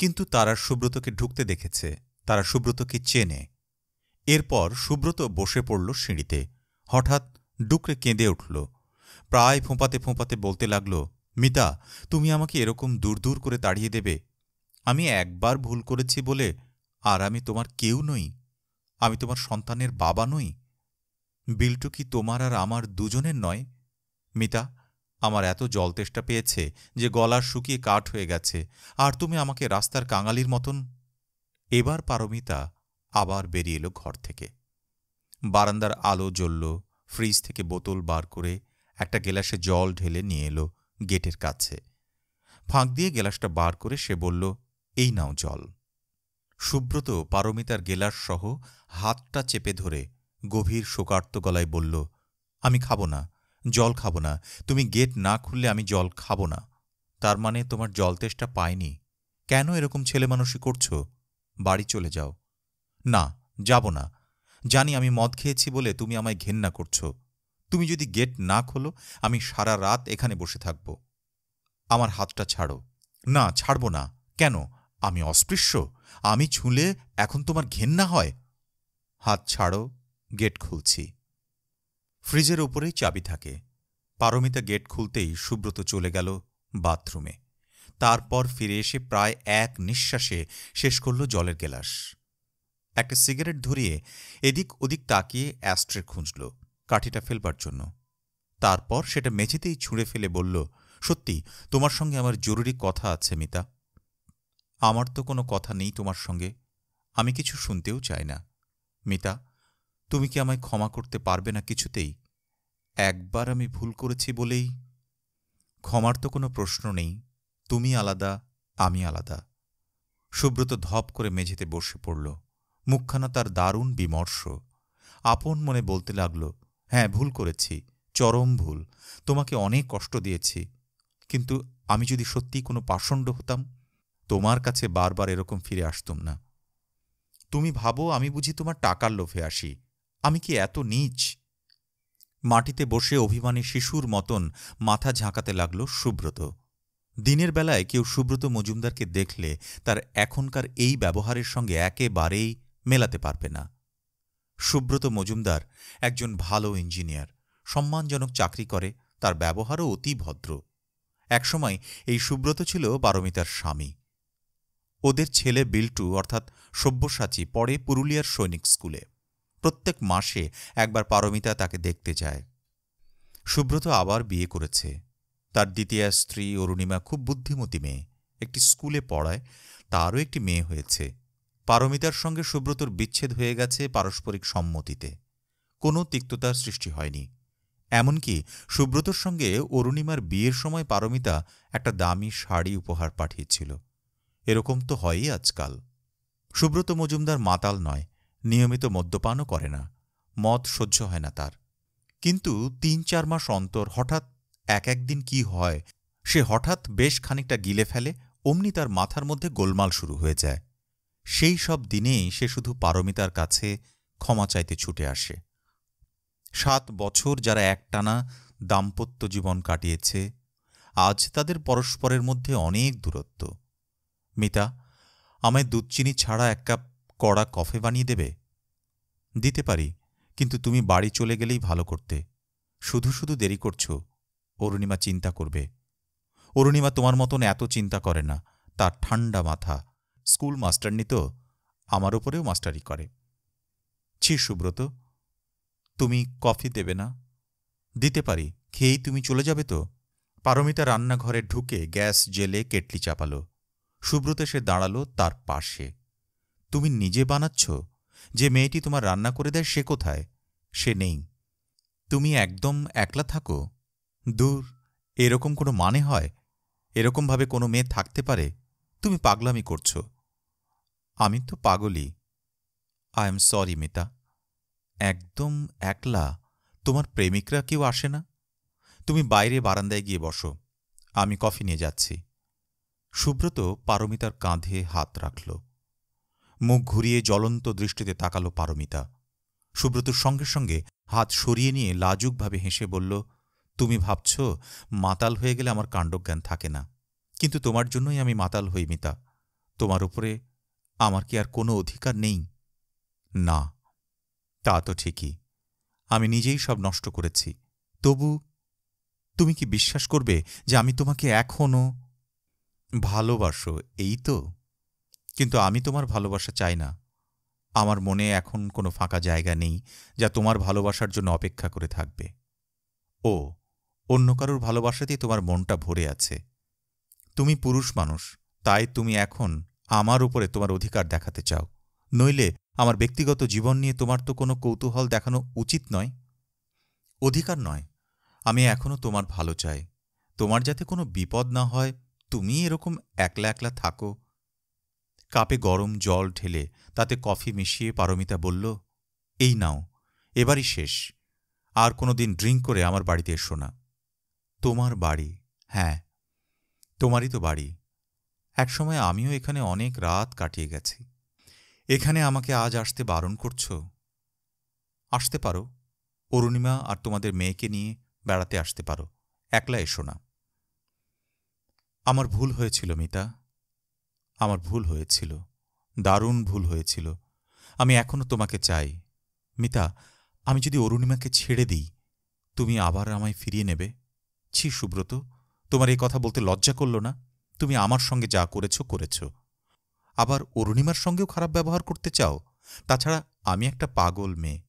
কিন্তু তারা সুব্রতকে ঢুকতে দেখেছে তারা সুব্রতকে চেনে এরপর সুব্রত বসে পড়ল সিঁড়িতে হঠাৎ ডুকরে কেঁদে উঠল প্রায় ফোঁপাতে ফোঁপাতে বলতে লাগল মিতা তুমি আমাকে এরকম দূর দূর করে তাড়িয়ে দেবে আমি একবার ভুল করেছি বলে আর আমি তোমার কেউ নই আমি তোমার সন্তানের বাবা নই বিলটু কি তোমার আর আমার দুজনের নয় মিতা আমার এত জল তেষ্টা পেয়েছে যে গলার শুকিয়ে কাঠ হয়ে গেছে আর তুমি আমাকে রাস্তার কাঙালির মতন এবার পারমিতা আবার বেরিয়ে এলো ঘর থেকে বারান্দার আলো জ্বলল ফ্রিজ থেকে বোতল বার করে একটা গেলাসে জল ঢেলে নিয়ে এলো গেটের কাছে ফাঁক দিয়ে গেলাসটা বার করে সে বলল এই নাও জল সুব্রত পারমিতার গেলাস সহ হাতটা চেপে ধরে গভীর শোকার্ত গলায় বলল আমি খাব না জল খাব না তুমি গেট না খুললে আমি জল খাব না তার মানে তোমার জল তেষ্টা পায়নি কেন এরকম ছেলেমানুষি করছো বাড়ি চলে যাও না যাব না জানি আমি মদ খেয়েছি বলে তুমি আমায় ঘেন্না করছো তুমি যদি গেট না খোলো আমি সারা রাত এখানে বসে থাকব আমার হাতটা ছাড়ো না ছাড়ব না কেন আমি অস্পৃশ্য আমি ছুঁলে এখন তোমার ঘেন্না হয় হাত ছাড়ো গেট খুলছি ফ্রিজের ওপরেই চাবি থাকে পারমিতা গেট খুলতেই সুব্রত চলে গেল বাথরুমে তারপর ফিরে এসে প্রায় এক নিঃশ্বাসে শেষ করল জলের গেলাস একটা সিগারেট ধরিয়ে এদিক ওদিক তাকিয়ে অ্যাস্ট্রে খুঁজল কাঠিটা ফেলবার জন্য তারপর সেটা মেঝেতেই ছুঁড়ে ফেলে বলল সত্যি তোমার সঙ্গে আমার জরুরি কথা আছে মিতা আমার তো কোনো কথা নেই তোমার সঙ্গে আমি কিছু শুনতেও চাই না মিতা তুমি কি আমায় ক্ষমা করতে পারবে না কিছুতেই একবার আমি ভুল করেছি বলেই ক্ষমার তো কোনো প্রশ্ন নেই তুমি আলাদা আমি আলাদা সুব্রত ধপ করে মেঝেতে বসে পড়ল মুখখানা তার দারুণ বিমর্ষ আপন মনে বলতে লাগল হ্যাঁ ভুল করেছি চরম ভুল তোমাকে অনেক কষ্ট দিয়েছি কিন্তু আমি যদি সত্যি কোনো পাষণ্ড হতাম তোমার কাছে বারবার এরকম ফিরে আসতুম না তুমি ভাবো আমি বুঝি তোমার টাকার লোভে আসি আমি কি এত নিচ মাটিতে বসে অভিমানী শিশুর মতন মাথা ঝাঁকাতে লাগল সুব্রত দিনের বেলায় কেউ সুব্রত মজুমদারকে দেখলে তার এখনকার এই ব্যবহারের সঙ্গে একেবারেই মেলাতে পারবে না সুব্রত মজুমদার একজন ভালো ইঞ্জিনিয়ার সম্মানজনক চাকরি করে তার ব্যবহারও অতি ভদ্র একসময় এই সুব্রত ছিল বারমিতার স্বামী ওদের ছেলে বিল্টু অর্থাৎ সব্যসাচী পড়ে পুরুলিয়ার সৈনিক স্কুলে প্রত্যেক মাসে একবার পারমিতা তাকে দেখতে যায় সুব্রত আবার বিয়ে করেছে তার দ্বিতীয় স্ত্রী অরুণিমা খুব বুদ্ধিমতী মেয়ে একটি স্কুলে পড়ায় তারও একটি মেয়ে হয়েছে পারমিতার সঙ্গে সুব্রতর বিচ্ছেদ হয়ে গেছে পারস্পরিক সম্মতিতে কোনো তিক্ততার সৃষ্টি হয়নি এমনকি সুব্রতর সঙ্গে অরুণিমার বিয়ের সময় পারমিতা একটা দামি শাড়ি উপহার পাঠিয়েছিল এরকম তো হয়ই আজকাল সুব্রত মজুমদার মাতাল নয় নিয়মিত মদ্যপানও করে না মদ সহ্য হয় না তার কিন্তু তিন চার মাস অন্তর হঠাৎ এক একদিন কি হয় সে হঠাৎ বেশ খানিকটা গিলে ফেলে অমনি তার মাথার মধ্যে গোলমাল শুরু হয়ে যায় সেই সব দিনেই সে শুধু পারমিতার কাছে ক্ষমা চাইতে ছুটে আসে সাত বছর যারা একটানা দাম্পত্য জীবন কাটিয়েছে আজ তাদের পরস্পরের মধ্যে অনেক দূরত্ব মিতা আমায় দুধচিনি ছাড়া এক কাপ কড়া কফে বানিয়ে দেবে দিতে পারি কিন্তু তুমি বাড়ি চলে গেলেই ভালো করতে শুধু শুধু দেরি করছো অরুণিমা চিন্তা করবে অরুণিমা তোমার মতন এত চিন্তা করে না তার ঠান্ডা মাথা স্কুল মাস্টারনি তো আমার উপরেও মাস্টারি করে ছি সুব্রত তুমি কফি দেবে না দিতে পারি খেয়েই তুমি চলে যাবে তো পারমিতা রান্নাঘরে ঢুকে গ্যাস জেলে কেটলি চাপালো সুব্রত সে দাঁড়ালো তার পাশে তুমি নিজে বানাচ্ছ যে মেয়েটি তোমার রান্না করে দেয় সে কোথায় সে নেই তুমি একদম একলা থাকো দূর এরকম কোনো মানে হয় এরকমভাবে কোনো মেয়ে থাকতে পারে তুমি পাগলামি করছো আমি তো পাগলই আই এম সরি মিতা একদম একলা তোমার প্রেমিকরা কেউ আসে না তুমি বাইরে বারান্দায় গিয়ে বসো আমি কফি নিয়ে যাচ্ছি সুব্রত পারমিতার কাঁধে হাত রাখল মুখ ঘুরিয়ে জ্বলন্ত দৃষ্টিতে তাকালো পারমিতা সুব্রতর সঙ্গে সঙ্গে হাত সরিয়ে নিয়ে লাজুকভাবে হেসে বলল তুমি ভাবছ মাতাল হয়ে গেলে আমার কাণ্ডজ্ঞান থাকে না কিন্তু তোমার জন্যই আমি মাতাল হই মিতা তোমার উপরে আমার কি আর কোনো অধিকার নেই না তা তো ঠিকই আমি নিজেই সব নষ্ট করেছি তবু তুমি কি বিশ্বাস করবে যে আমি তোমাকে এখনও ভালোবাসো এই তো কিন্তু আমি তোমার ভালোবাসা চাই না আমার মনে এখন কোনো ফাঁকা জায়গা নেই যা তোমার ভালোবাসার জন্য অপেক্ষা করে থাকবে ও অন্য কারোর ভালোবাসাতেই তোমার মনটা ভরে আছে তুমি পুরুষ মানুষ তাই তুমি এখন আমার উপরে তোমার অধিকার দেখাতে চাও নইলে আমার ব্যক্তিগত জীবন নিয়ে তোমার তো কোনো কৌতূহল দেখানো উচিত নয় অধিকার নয় আমি এখনও তোমার ভালো চাই তোমার যাতে কোনো বিপদ না হয় তুমি এরকম একলা একলা থাকো কাপে গরম জল ঢেলে তাতে কফি মিশিয়ে পারমিতা বলল এই নাও এবারই শেষ আর কোনো দিন ড্রিঙ্ক করে আমার বাড়িতে এসো না তোমার বাড়ি হ্যাঁ তোমারই তো বাড়ি একসময় আমিও এখানে অনেক রাত কাটিয়ে গেছি এখানে আমাকে আজ আসতে বারণ করছ আসতে পারো অরুণিমা আর তোমাদের মেয়েকে নিয়ে বেড়াতে আসতে পারো একলা এসো না আমার ভুল হয়েছিল মিতা আমার ভুল হয়েছিল দারুণ ভুল হয়েছিল আমি এখনও তোমাকে চাই মিতা আমি যদি অরুণিমাকে ছেড়ে দিই তুমি আবার আমায় ফিরিয়ে নেবে ছি সুব্রত তোমার এই কথা বলতে লজ্জা করল না তুমি আমার সঙ্গে যা করেছ করেছ আবার অরুণিমার সঙ্গেও খারাপ ব্যবহার করতে চাও তাছাড়া আমি একটা পাগল মেয়ে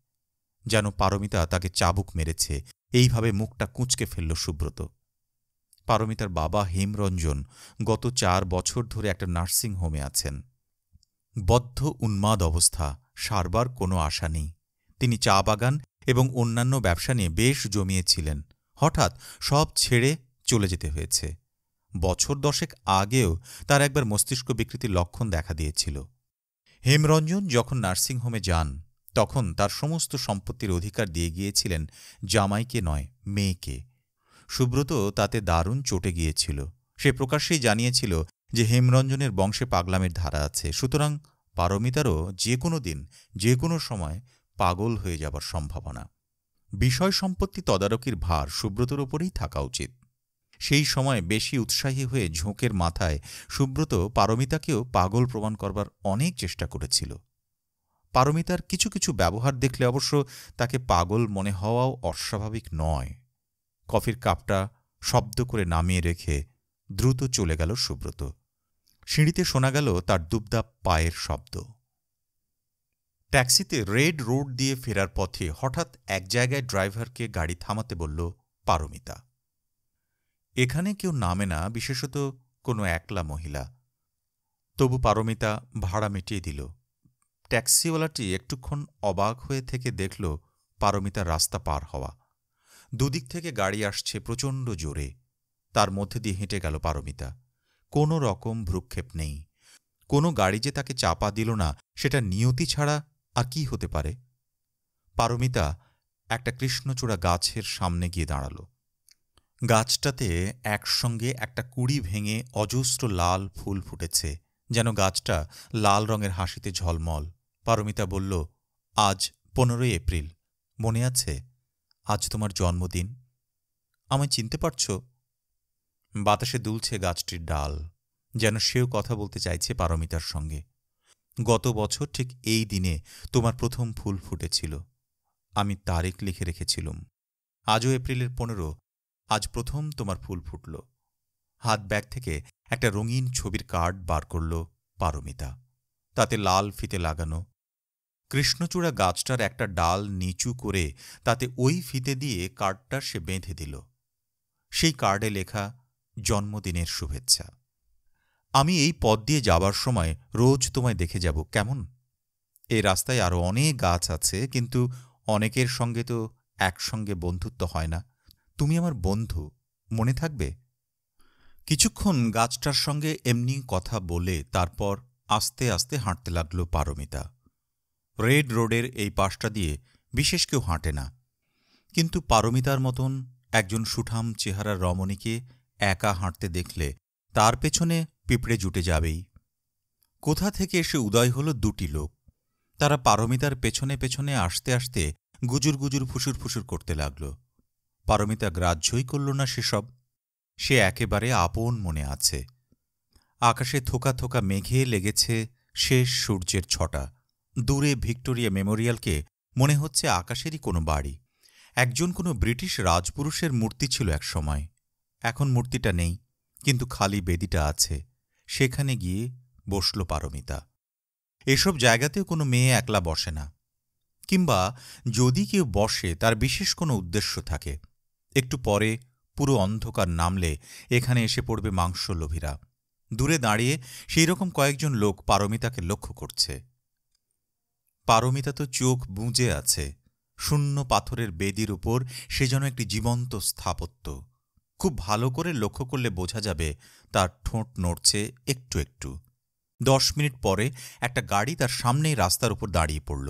যেন পারমিতা তাকে চাবুক মেরেছে এইভাবে মুখটা কুঁচকে ফেলল সুব্রত পারমিতার বাবা হেমরঞ্জন গত চার বছর ধরে একটা নার্সিং হোমে আছেন বদ্ধ উন্মাদ অবস্থা সারবার কোনো আশা নেই তিনি চা বাগান এবং অন্যান্য ব্যবসা নিয়ে বেশ জমিয়েছিলেন হঠাৎ সব ছেড়ে চলে যেতে হয়েছে বছর দশেক আগেও তার একবার মস্তিষ্ক বিকৃতির লক্ষণ দেখা দিয়েছিল হেমরঞ্জন যখন নার্সিংহোমে যান তখন তার সমস্ত সম্পত্তির অধিকার দিয়ে গিয়েছিলেন জামাইকে নয় মেয়েকে সুব্রত তাতে দারুণ চটে গিয়েছিল সে প্রকাশ্যেই জানিয়েছিল যে হেমরঞ্জনের বংশে পাগলামের ধারা আছে সুতরাং পারমিতারও যে কোনো দিন যে কোনো সময় পাগল হয়ে যাবার সম্ভাবনা বিষয় সম্পত্তি তদারকির ভার সুব্রতর ওপরেই থাকা উচিত সেই সময় বেশি উৎসাহী হয়ে ঝোঁকের মাথায় সুব্রত পারমিতাকেও পাগল প্রমাণ করবার অনেক চেষ্টা করেছিল পারমিতার কিছু কিছু ব্যবহার দেখলে অবশ্য তাকে পাগল মনে হওয়াও অস্বাভাবিক নয় কফির কাপটা শব্দ করে নামিয়ে রেখে দ্রুত চলে গেল সুব্রত সিঁড়িতে শোনা গেল তার দুবদাপ পায়ের শব্দ ট্যাক্সিতে রেড রোড দিয়ে ফেরার পথে হঠাৎ এক জায়গায় ড্রাইভারকে গাড়ি থামাতে বলল পারমিতা এখানে কেউ নামে না বিশেষত কোনো একলা মহিলা তবু পারমিতা ভাড়া মিটিয়ে দিল ট্যাক্সিওয়ালাটি একটুক্ষণ অবাক হয়ে থেকে দেখল পারমিতা রাস্তা পার হওয়া দুদিক থেকে গাড়ি আসছে প্রচণ্ড জোরে তার মধ্যে দিয়ে হেঁটে গেল পারমিতা কোনো রকম ভ্রুক্ষেপ নেই কোনো গাড়ি যে তাকে চাপা দিল না সেটা নিয়তি ছাড়া আর কি হতে পারে পারমিতা একটা কৃষ্ণচূড়া গাছের সামনে গিয়ে দাঁড়ালো গাছটাতে একসঙ্গে একটা কুড়ি ভেঙে অজস্র লাল ফুল ফুটেছে যেন গাছটা লাল রঙের হাসিতে ঝলমল পারমিতা বলল আজ পনেরোই এপ্রিল মনে আছে আজ তোমার জন্মদিন আমায় চিনতে পারছ বাতাসে দুলছে গাছটির ডাল যেন সেও কথা বলতে চাইছে পারমিতার সঙ্গে গত বছর ঠিক এই দিনে তোমার প্রথম ফুল ফুটেছিল আমি তারিখ লিখে রেখেছিলুম আজও এপ্রিলের পনেরো আজ প্রথম তোমার ফুল ফুটল হাত ব্যাগ থেকে একটা রঙিন ছবির কার্ড বার করল পারমিতা তাতে লাল ফিতে লাগানো কৃষ্ণচূড়া গাছটার একটা ডাল নিচু করে তাতে ওই ফিতে দিয়ে কার্ডটা সে বেঁধে দিল সেই কার্ডে লেখা জন্মদিনের শুভেচ্ছা আমি এই পথ দিয়ে যাবার সময় রোজ তোমায় দেখে যাব কেমন এই রাস্তায় আরও অনেক গাছ আছে কিন্তু অনেকের সঙ্গে তো একসঙ্গে বন্ধুত্ব হয় না তুমি আমার বন্ধু মনে থাকবে কিছুক্ষণ গাছটার সঙ্গে এমনি কথা বলে তারপর আস্তে আস্তে হাঁটতে লাগল পারমিতা রেড রোডের এই পাশটা দিয়ে বিশেষ কেউ হাঁটে না কিন্তু পারমিতার মতন একজন সুঠাম চেহারার রমণীকে একা হাঁটতে দেখলে তার পেছনে পিঁপড়ে জুটে যাবেই কোথা থেকে এসে উদয় হলো দুটি লোক তারা পারমিতার পেছনে পেছনে আসতে আসতে গুজুর গুজুর ফুসুর ফুসুর করতে লাগল পারমিতা গ্রাহ্যই করল না সেসব সে একেবারে আপন মনে আছে আকাশে থোকা থোকা মেঘে লেগেছে শেষ সূর্যের ছটা দূরে ভিক্টোরিয়া মেমোরিয়ালকে মনে হচ্ছে আকাশেরই কোনো বাড়ি একজন কোনো ব্রিটিশ রাজপুরুষের মূর্তি ছিল এক সময় এখন মূর্তিটা নেই কিন্তু খালি বেদিটা আছে সেখানে গিয়ে বসল পারমিতা এসব জায়গাতেও কোনো মেয়ে একলা বসে না কিংবা যদি কেউ বসে তার বিশেষ কোনো উদ্দেশ্য থাকে একটু পরে পুরো অন্ধকার নামলে এখানে এসে পড়বে মাংস লোভীরা দূরে দাঁড়িয়ে সেই রকম কয়েকজন লোক পারমিতাকে লক্ষ্য করছে পারমিতা তো চোখ বুঁজে আছে শূন্য পাথরের বেদির উপর সে যেন একটি জীবন্ত স্থাপত্য খুব ভালো করে লক্ষ্য করলে বোঝা যাবে তার ঠোঁট নড়ছে একটু একটু দশ মিনিট পরে একটা গাড়ি তার সামনেই রাস্তার উপর দাঁড়িয়ে পড়ল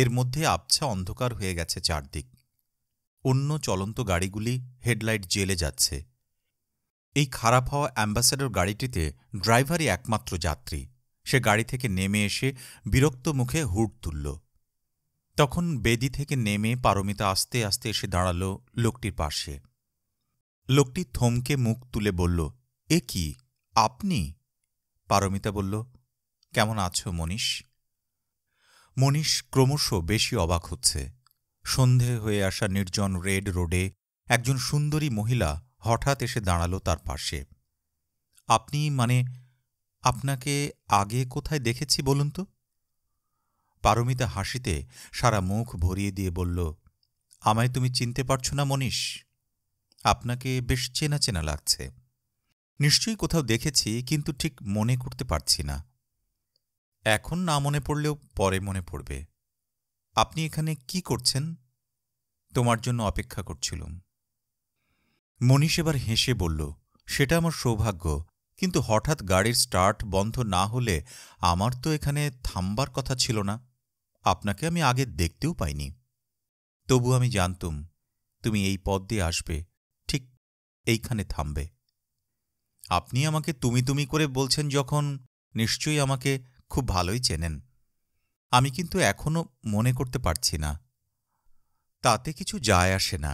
এর মধ্যে আবছা অন্ধকার হয়ে গেছে চারদিক অন্য চলন্ত গাড়িগুলি হেডলাইট জেলে যাচ্ছে এই খারাপ হওয়া অ্যাম্বাসেডর গাড়িটিতে ড্রাইভারই একমাত্র যাত্রী সে গাড়ি থেকে নেমে এসে বিরক্ত মুখে হুট তুলল তখন বেদি থেকে নেমে পারমিতা আস্তে আস্তে এসে দাঁড়াল লোকটির পাশে লোকটি থমকে মুখ তুলে বলল এ কি আপনি পারমিতা বলল কেমন আছো মনীষ মনীষ ক্রমশ বেশি অবাক হচ্ছে সন্ধে হয়ে আসা নির্জন রেড রোডে একজন সুন্দরী মহিলা হঠাৎ এসে দাঁড়ালো তার পাশে আপনি মানে আপনাকে আগে কোথায় দেখেছি বলুন তো পারমিতা হাসিতে সারা মুখ ভরিয়ে দিয়ে বলল আমায় তুমি চিনতে পারছো না মনীষ আপনাকে বেশ চেনা চেনা লাগছে নিশ্চয়ই কোথাও দেখেছি কিন্তু ঠিক মনে করতে পারছি না এখন না মনে পড়লেও পরে মনে পড়বে আপনি এখানে কি করছেন তোমার জন্য অপেক্ষা করছিলুম মনীষ এবার হেসে বলল সেটা আমার সৌভাগ্য কিন্তু হঠাৎ গাড়ির স্টার্ট বন্ধ না হলে আমার তো এখানে থামবার কথা ছিল না আপনাকে আমি আগে দেখতেও পাইনি তবু আমি জানতুম তুমি এই পদ দিয়ে আসবে ঠিক এইখানে থামবে আপনি আমাকে তুমি তুমি করে বলছেন যখন নিশ্চয়ই আমাকে খুব ভালোই চেনেন আমি কিন্তু এখনও মনে করতে পারছি না তাতে কিছু যায় আসে না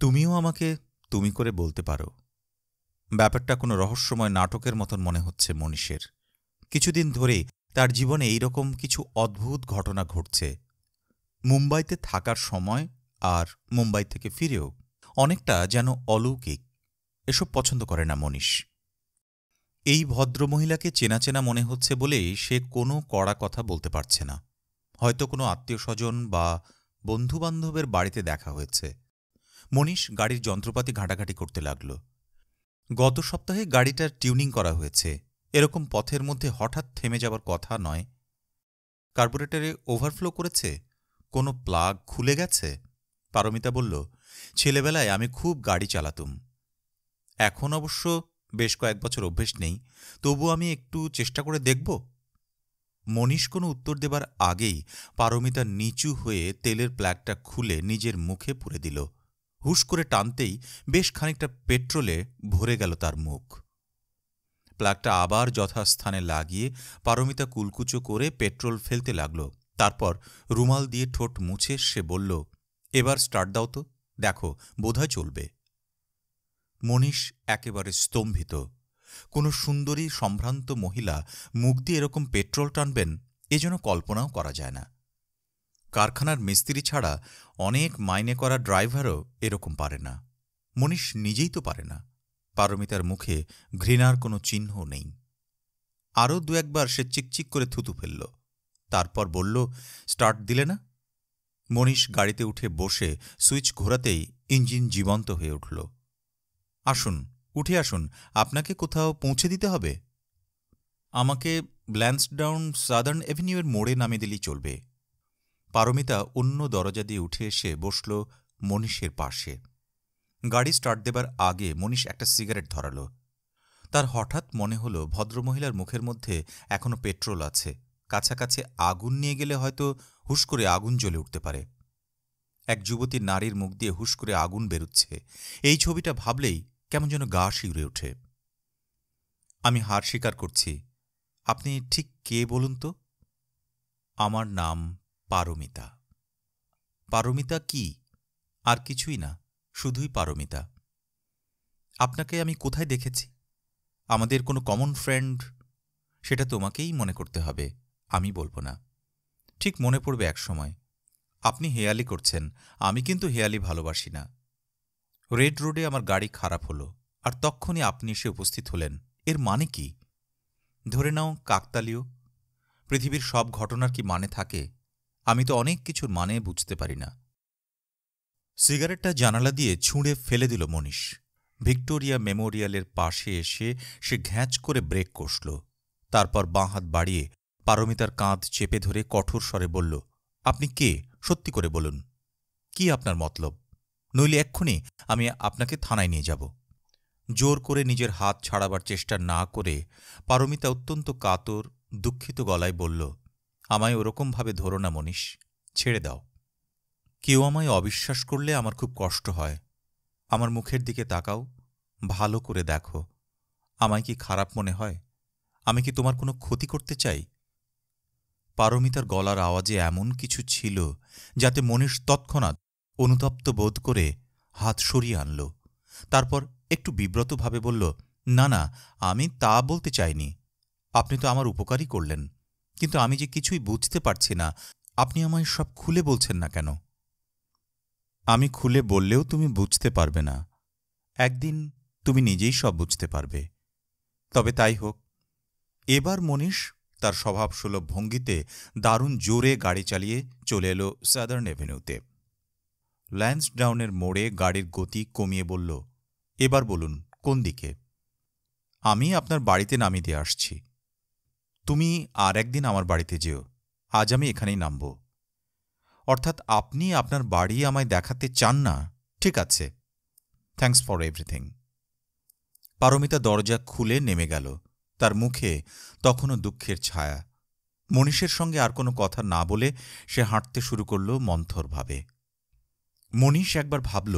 তুমিও আমাকে তুমি করে বলতে পারো ব্যাপারটা কোনো রহস্যময় নাটকের মতন মনে হচ্ছে মনীষের কিছুদিন ধরে তার জীবনে এইরকম কিছু অদ্ভুত ঘটনা ঘটছে মুম্বাইতে থাকার সময় আর মুম্বাই থেকে ফিরেও অনেকটা যেন অলৌকিক এসব পছন্দ করে না মনীষ এই ভদ্রমহিলাকে চেনা চেনা মনে হচ্ছে বলেই সে কোনো কড়া কথা বলতে পারছে না হয়তো কোনো আত্মীয় স্বজন বা বন্ধুবান্ধবের বাড়িতে দেখা হয়েছে মনীষ গাড়ির যন্ত্রপাতি ঘাঁটাঘাঁটি করতে লাগল গত সপ্তাহে গাড়িটার টিউনিং করা হয়েছে এরকম পথের মধ্যে হঠাৎ থেমে যাবার কথা নয় কার্বোরেটরে ওভারফ্লো করেছে কোনো প্লাগ খুলে গেছে পারমিতা বলল ছেলেবেলায় আমি খুব গাড়ি চালাতুম এখন অবশ্য বেশ কয়েক বছর অভ্যেস নেই তবু আমি একটু চেষ্টা করে দেখব মনীষ কোনো উত্তর দেবার আগেই পারমিতা নিচু হয়ে তেলের প্ল্যাগটা খুলে নিজের মুখে পুরে দিল হুশ করে টানতেই বেশ খানিকটা পেট্রোলে ভরে গেল তার মুখ প্লাগটা আবার যথাস্থানে লাগিয়ে পারমিতা কুলকুচো করে পেট্রোল ফেলতে লাগল তারপর রুমাল দিয়ে ঠোঁট মুছে সে বলল এবার স্টার্ট দাও তো দেখো বোধহয় চলবে মনীষ একেবারে স্তম্ভিত কোনো সুন্দরী সম্ভ্রান্ত মহিলা মুখ দিয়ে এরকম পেট্রোল টানবেন এ যেন কল্পনাও করা যায় না কারখানার মিস্ত্রি ছাড়া অনেক মাইনে করা ড্রাইভারও এরকম পারে না মনীষ নিজেই তো পারে না পারমিতার মুখে ঘৃণার কোনো চিহ্ন নেই আরও দু একবার সে চিকচিক করে থুতু ফেলল তারপর বলল স্টার্ট দিলে না মনীষ গাড়িতে উঠে বসে সুইচ ঘোরাতেই ইঞ্জিন জীবন্ত হয়ে উঠল আসুন উঠে আসুন আপনাকে কোথাও পৌঁছে দিতে হবে আমাকে ব্ল্যান্সডাউন সাদার্ন অ্যাভিনিউয়ের মোড়ে নামিয়ে দিলেই চলবে পারমিতা অন্য দরজা দিয়ে উঠে এসে বসল মনীষের পাশে গাড়ি স্টার্ট দেবার আগে মনীষ একটা সিগারেট ধরালো তার হঠাৎ মনে হলো ভদ্রমহিলার মুখের মধ্যে এখনও পেট্রোল আছে কাছাকাছি আগুন নিয়ে গেলে হয়তো হুশ করে আগুন জ্বলে উঠতে পারে এক যুবতী নারীর মুখ দিয়ে হুশ করে আগুন বেরুচ্ছে এই ছবিটা ভাবলেই কেমন যেন গা শিউরে ওঠে আমি হার স্বীকার করছি আপনি ঠিক কে বলুন তো আমার নাম পারমিতা পারমিতা কি আর কিছুই না শুধুই পারমিতা আপনাকে আমি কোথায় দেখেছি আমাদের কোনো কমন ফ্রেন্ড সেটা তোমাকেই মনে করতে হবে আমি বলবো না ঠিক মনে পড়বে এক সময় আপনি হেয়ালি করছেন আমি কিন্তু হেয়ালি ভালোবাসি না রেড রোডে আমার গাড়ি খারাপ হলো আর তখনই আপনি এসে উপস্থিত হলেন এর মানে কি ধরে নাও কাকতালীয় পৃথিবীর সব ঘটনার কি মানে থাকে আমি তো অনেক কিছুর মানে বুঝতে পারি না সিগারেটটা জানালা দিয়ে ছুঁড়ে ফেলে দিল মনীষ ভিক্টোরিয়া মেমোরিয়ালের পাশে এসে সে ঘ্যাঁচ করে ব্রেক কষল তারপর বাঁ হাত বাড়িয়ে পারমিতার কাঁধ চেপে ধরে কঠোর স্বরে বলল আপনি কে সত্যি করে বলুন কি আপনার মতলব নইলে এক্ষুনি আমি আপনাকে থানায় নিয়ে যাব জোর করে নিজের হাত ছাড়াবার চেষ্টা না করে পারমিতা অত্যন্ত কাতর দুঃখিত গলায় বলল আমায় ওরকমভাবে ধরো না মনীষ ছেড়ে দাও কেউ আমায় অবিশ্বাস করলে আমার খুব কষ্ট হয় আমার মুখের দিকে তাকাও ভালো করে দেখো আমায় কি খারাপ মনে হয় আমি কি তোমার কোনো ক্ষতি করতে চাই পারমিতার গলার আওয়াজে এমন কিছু ছিল যাতে মনীষ তৎক্ষণাৎ অনুতপ্ত বোধ করে হাত সরিয়ে আনল তারপর একটু বিব্রতভাবে বলল না না আমি তা বলতে চাইনি আপনি তো আমার উপকারই করলেন কিন্তু আমি যে কিছুই বুঝতে পারছি না আপনি আমায় সব খুলে বলছেন না কেন আমি খুলে বললেও তুমি বুঝতে পারবে না একদিন তুমি নিজেই সব বুঝতে পারবে তবে তাই হোক এবার মনীষ তার স্বভাবসুলভ ভঙ্গিতে দারুণ জোরে গাড়ি চালিয়ে চলে এলো সাদার্ন এভিনিউতে ল্যান্সডাউনের মোড়ে গাড়ির গতি কমিয়ে বলল এবার বলুন কোন দিকে আমি আপনার বাড়িতে নামিয়ে দিয়ে আসছি তুমি আর একদিন আমার বাড়িতে যেও আজ আমি এখানেই নামব অর্থাৎ আপনি আপনার বাড়ি আমায় দেখাতে চান না ঠিক আছে থ্যাংকস ফর এভরিথিং পারমিতা দরজা খুলে নেমে গেল তার মুখে তখনও দুঃখের ছায়া মনীষের সঙ্গে আর কোনো কথা না বলে সে হাঁটতে শুরু করল মন্থরভাবে মনীষ একবার ভাবল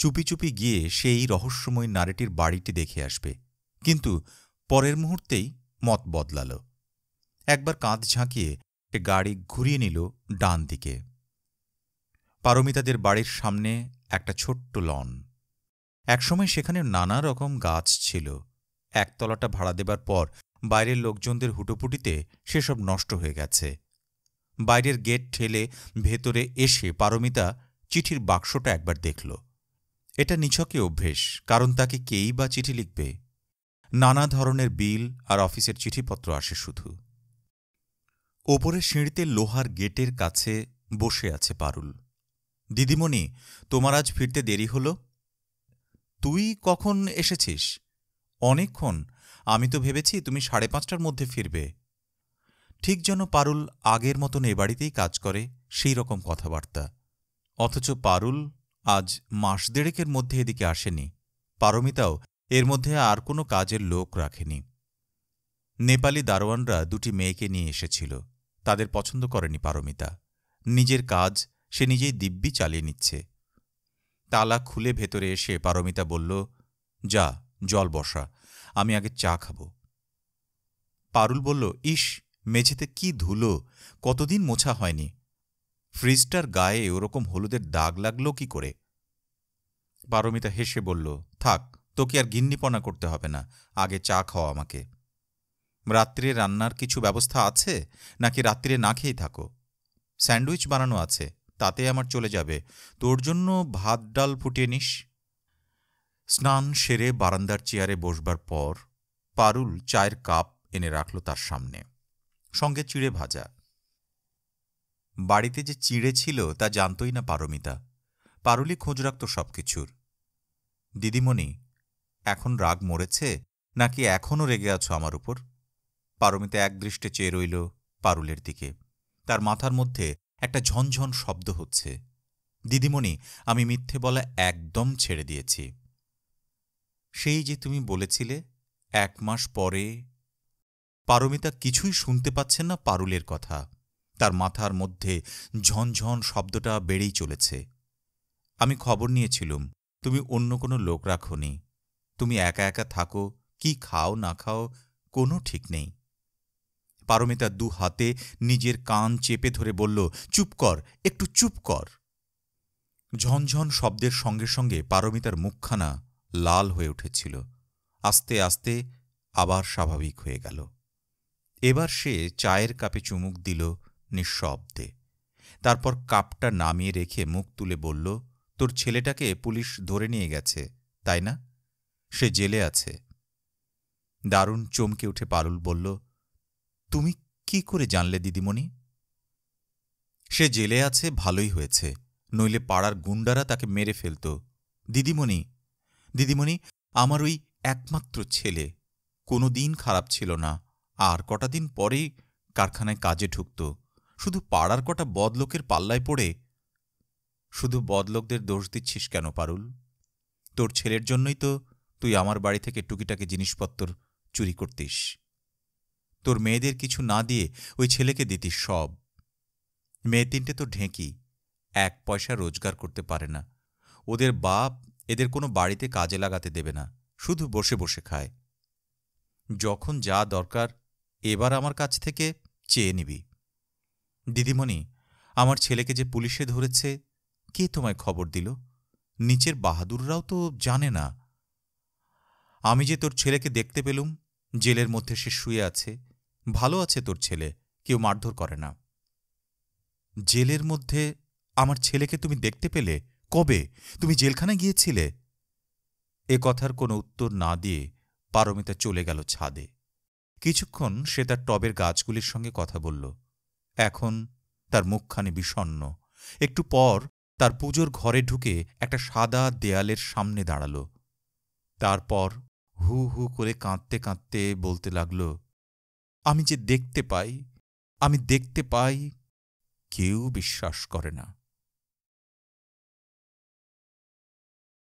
চুপি চুপি গিয়ে সেই রহস্যময় নারীটির বাড়িটি দেখে আসবে কিন্তু পরের মুহূর্তেই মত বদলাল একবার কাঁধ ঝাঁকিয়ে গাড়ি ঘুরিয়ে নিল ডান দিকে পারমিতাদের বাড়ির সামনে একটা ছোট্ট লন একসময় সেখানে নানা রকম গাছ ছিল একতলাটা ভাড়া দেবার পর বাইরের লোকজনদের হুটোপুটিতে সেসব নষ্ট হয়ে গেছে বাইরের গেট ঠেলে ভেতরে এসে পারমিতা চিঠির বাক্সটা একবার দেখল এটা নিছকে অভ্যেস কারণ তাকে কেই বা চিঠি লিখবে নানা ধরনের বিল আর অফিসের চিঠিপত্র আসে শুধু ওপরে সিঁড়িতে লোহার গেটের কাছে বসে আছে পারুল দিদিমণি তোমার আজ ফিরতে দেরি হল তুই কখন এসেছিস অনেকক্ষণ আমি তো ভেবেছি তুমি সাড়ে পাঁচটার মধ্যে ফিরবে ঠিক যেন পারুল আগের মতন এ বাড়িতেই কাজ করে সেই রকম কথাবার্তা অথচ পারুল আজ মাস দেড়েকের মধ্যে এদিকে আসেনি পারমিতাও এর মধ্যে আর কোনো কাজের লোক রাখেনি নেপালি দারোয়ানরা দুটি মেয়েকে নিয়ে এসেছিল তাদের পছন্দ করেনি পারমিতা নিজের কাজ সে নিজেই দিব্যি চালিয়ে নিচ্ছে তালা খুলে ভেতরে এসে পারমিতা বলল যা জল বসা আমি আগে চা খাব পারুল বলল ইস মেঝেতে কি ধুলো কতদিন মোছা হয়নি ফ্রিজটার গায়ে ওরকম হলুদের দাগ লাগল কি করে পারমিতা হেসে বলল থাক তোকে আর গিন্নিপনা করতে হবে না আগে চা খাও আমাকে রাত্রে রান্নার কিছু ব্যবস্থা আছে নাকি রাত্রে না খেয়ে থাকো স্যান্ডউইচ বানানো আছে তাতে আমার চলে যাবে তোর জন্য ভাত ডাল ফুটিয়ে নিস স্নান সেরে বারান্দার চেয়ারে বসবার পর পারুল চায়ের কাপ এনে রাখল তার সামনে সঙ্গে চিড়ে ভাজা বাড়িতে যে চিড়ে ছিল তা জানতই না পারমিতা পারুলি খোঁজ রাখত সব কিছুর দিদিমণি এখন রাগ মরেছে নাকি এখনও রেগে আছো আমার উপর পারমিতা একদৃষ্টে চেয়ে রইল পারুলের দিকে তার মাথার মধ্যে একটা ঝনঝন শব্দ হচ্ছে দিদিমণি আমি মিথ্যে বলা একদম ছেড়ে দিয়েছি সেই যে তুমি বলেছিলে এক মাস পরে পারমিতা কিছুই শুনতে পাচ্ছেন না পারুলের কথা তার মাথার মধ্যে ঝনঝন শব্দটা বেড়েই চলেছে আমি খবর নিয়েছিলুম তুমি অন্য কোনো লোক রাখনি তুমি একা একা থাকো কি খাও না খাও কোনো ঠিক নেই পারমিতা দু হাতে নিজের কান চেপে ধরে বলল চুপ কর একটু চুপ কর ঝনঝন শব্দের সঙ্গে সঙ্গে পারমিতার মুখখানা লাল হয়ে উঠেছিল আস্তে আস্তে আবার স্বাভাবিক হয়ে গেল এবার সে চায়ের কাপে চুমুক দিল নিঃশব্দে তারপর কাপটা নামিয়ে রেখে মুখ তুলে বলল তোর ছেলেটাকে পুলিশ ধরে নিয়ে গেছে তাই না সে জেলে আছে দারুণ চমকে উঠে পারুল বলল তুমি কি করে জানলে দিদিমণি সে জেলে আছে ভালোই হয়েছে নইলে পাড়ার গুন্ডারা তাকে মেরে ফেলত দিদিমণি দিদিমণি আমার ওই একমাত্র ছেলে কোনো দিন খারাপ ছিল না আর কটা দিন পরেই কারখানায় কাজে ঢুকত শুধু পাড়ার কটা বদলোকের পাল্লায় পড়ে শুধু বদলোকদের দোষ দিচ্ছিস কেন পারুল তোর ছেলের জন্যই তো তুই আমার বাড়ি থেকে টুকিটাকি জিনিসপত্র চুরি করতিস তোর মেয়েদের কিছু না দিয়ে ওই ছেলেকে দিতিস সব মেয়ে তিনটে তো ঢেঁকি এক পয়সা রোজগার করতে পারে না ওদের বাপ এদের কোনো বাড়িতে কাজে লাগাতে দেবে না শুধু বসে বসে খায় যখন যা দরকার এবার আমার কাছ থেকে চেয়ে নিবি দিদিমণি আমার ছেলেকে যে পুলিশে ধরেছে কে তোমায় খবর দিল নিচের বাহাদুররাও তো জানে না আমি যে তোর ছেলেকে দেখতে পেলুম জেলের মধ্যে সে শুয়ে আছে ভালো আছে তোর ছেলে কেউ মারধর করে না জেলের মধ্যে আমার ছেলেকে তুমি দেখতে পেলে কবে তুমি জেলখানা গিয়েছিলে এ কথার কোনো উত্তর না দিয়ে পারমিতা চলে গেল ছাদে কিছুক্ষণ সে তার টবের গাছগুলির সঙ্গে কথা বলল এখন তার মুখখানি বিষণ্ন একটু পর তার পুজোর ঘরে ঢুকে একটা সাদা দেয়ালের সামনে দাঁড়াল তারপর হু হু করে কাঁদতে কাঁদতে বলতে লাগল আমি যে দেখতে পাই আমি দেখতে পাই কেউ বিশ্বাস করে না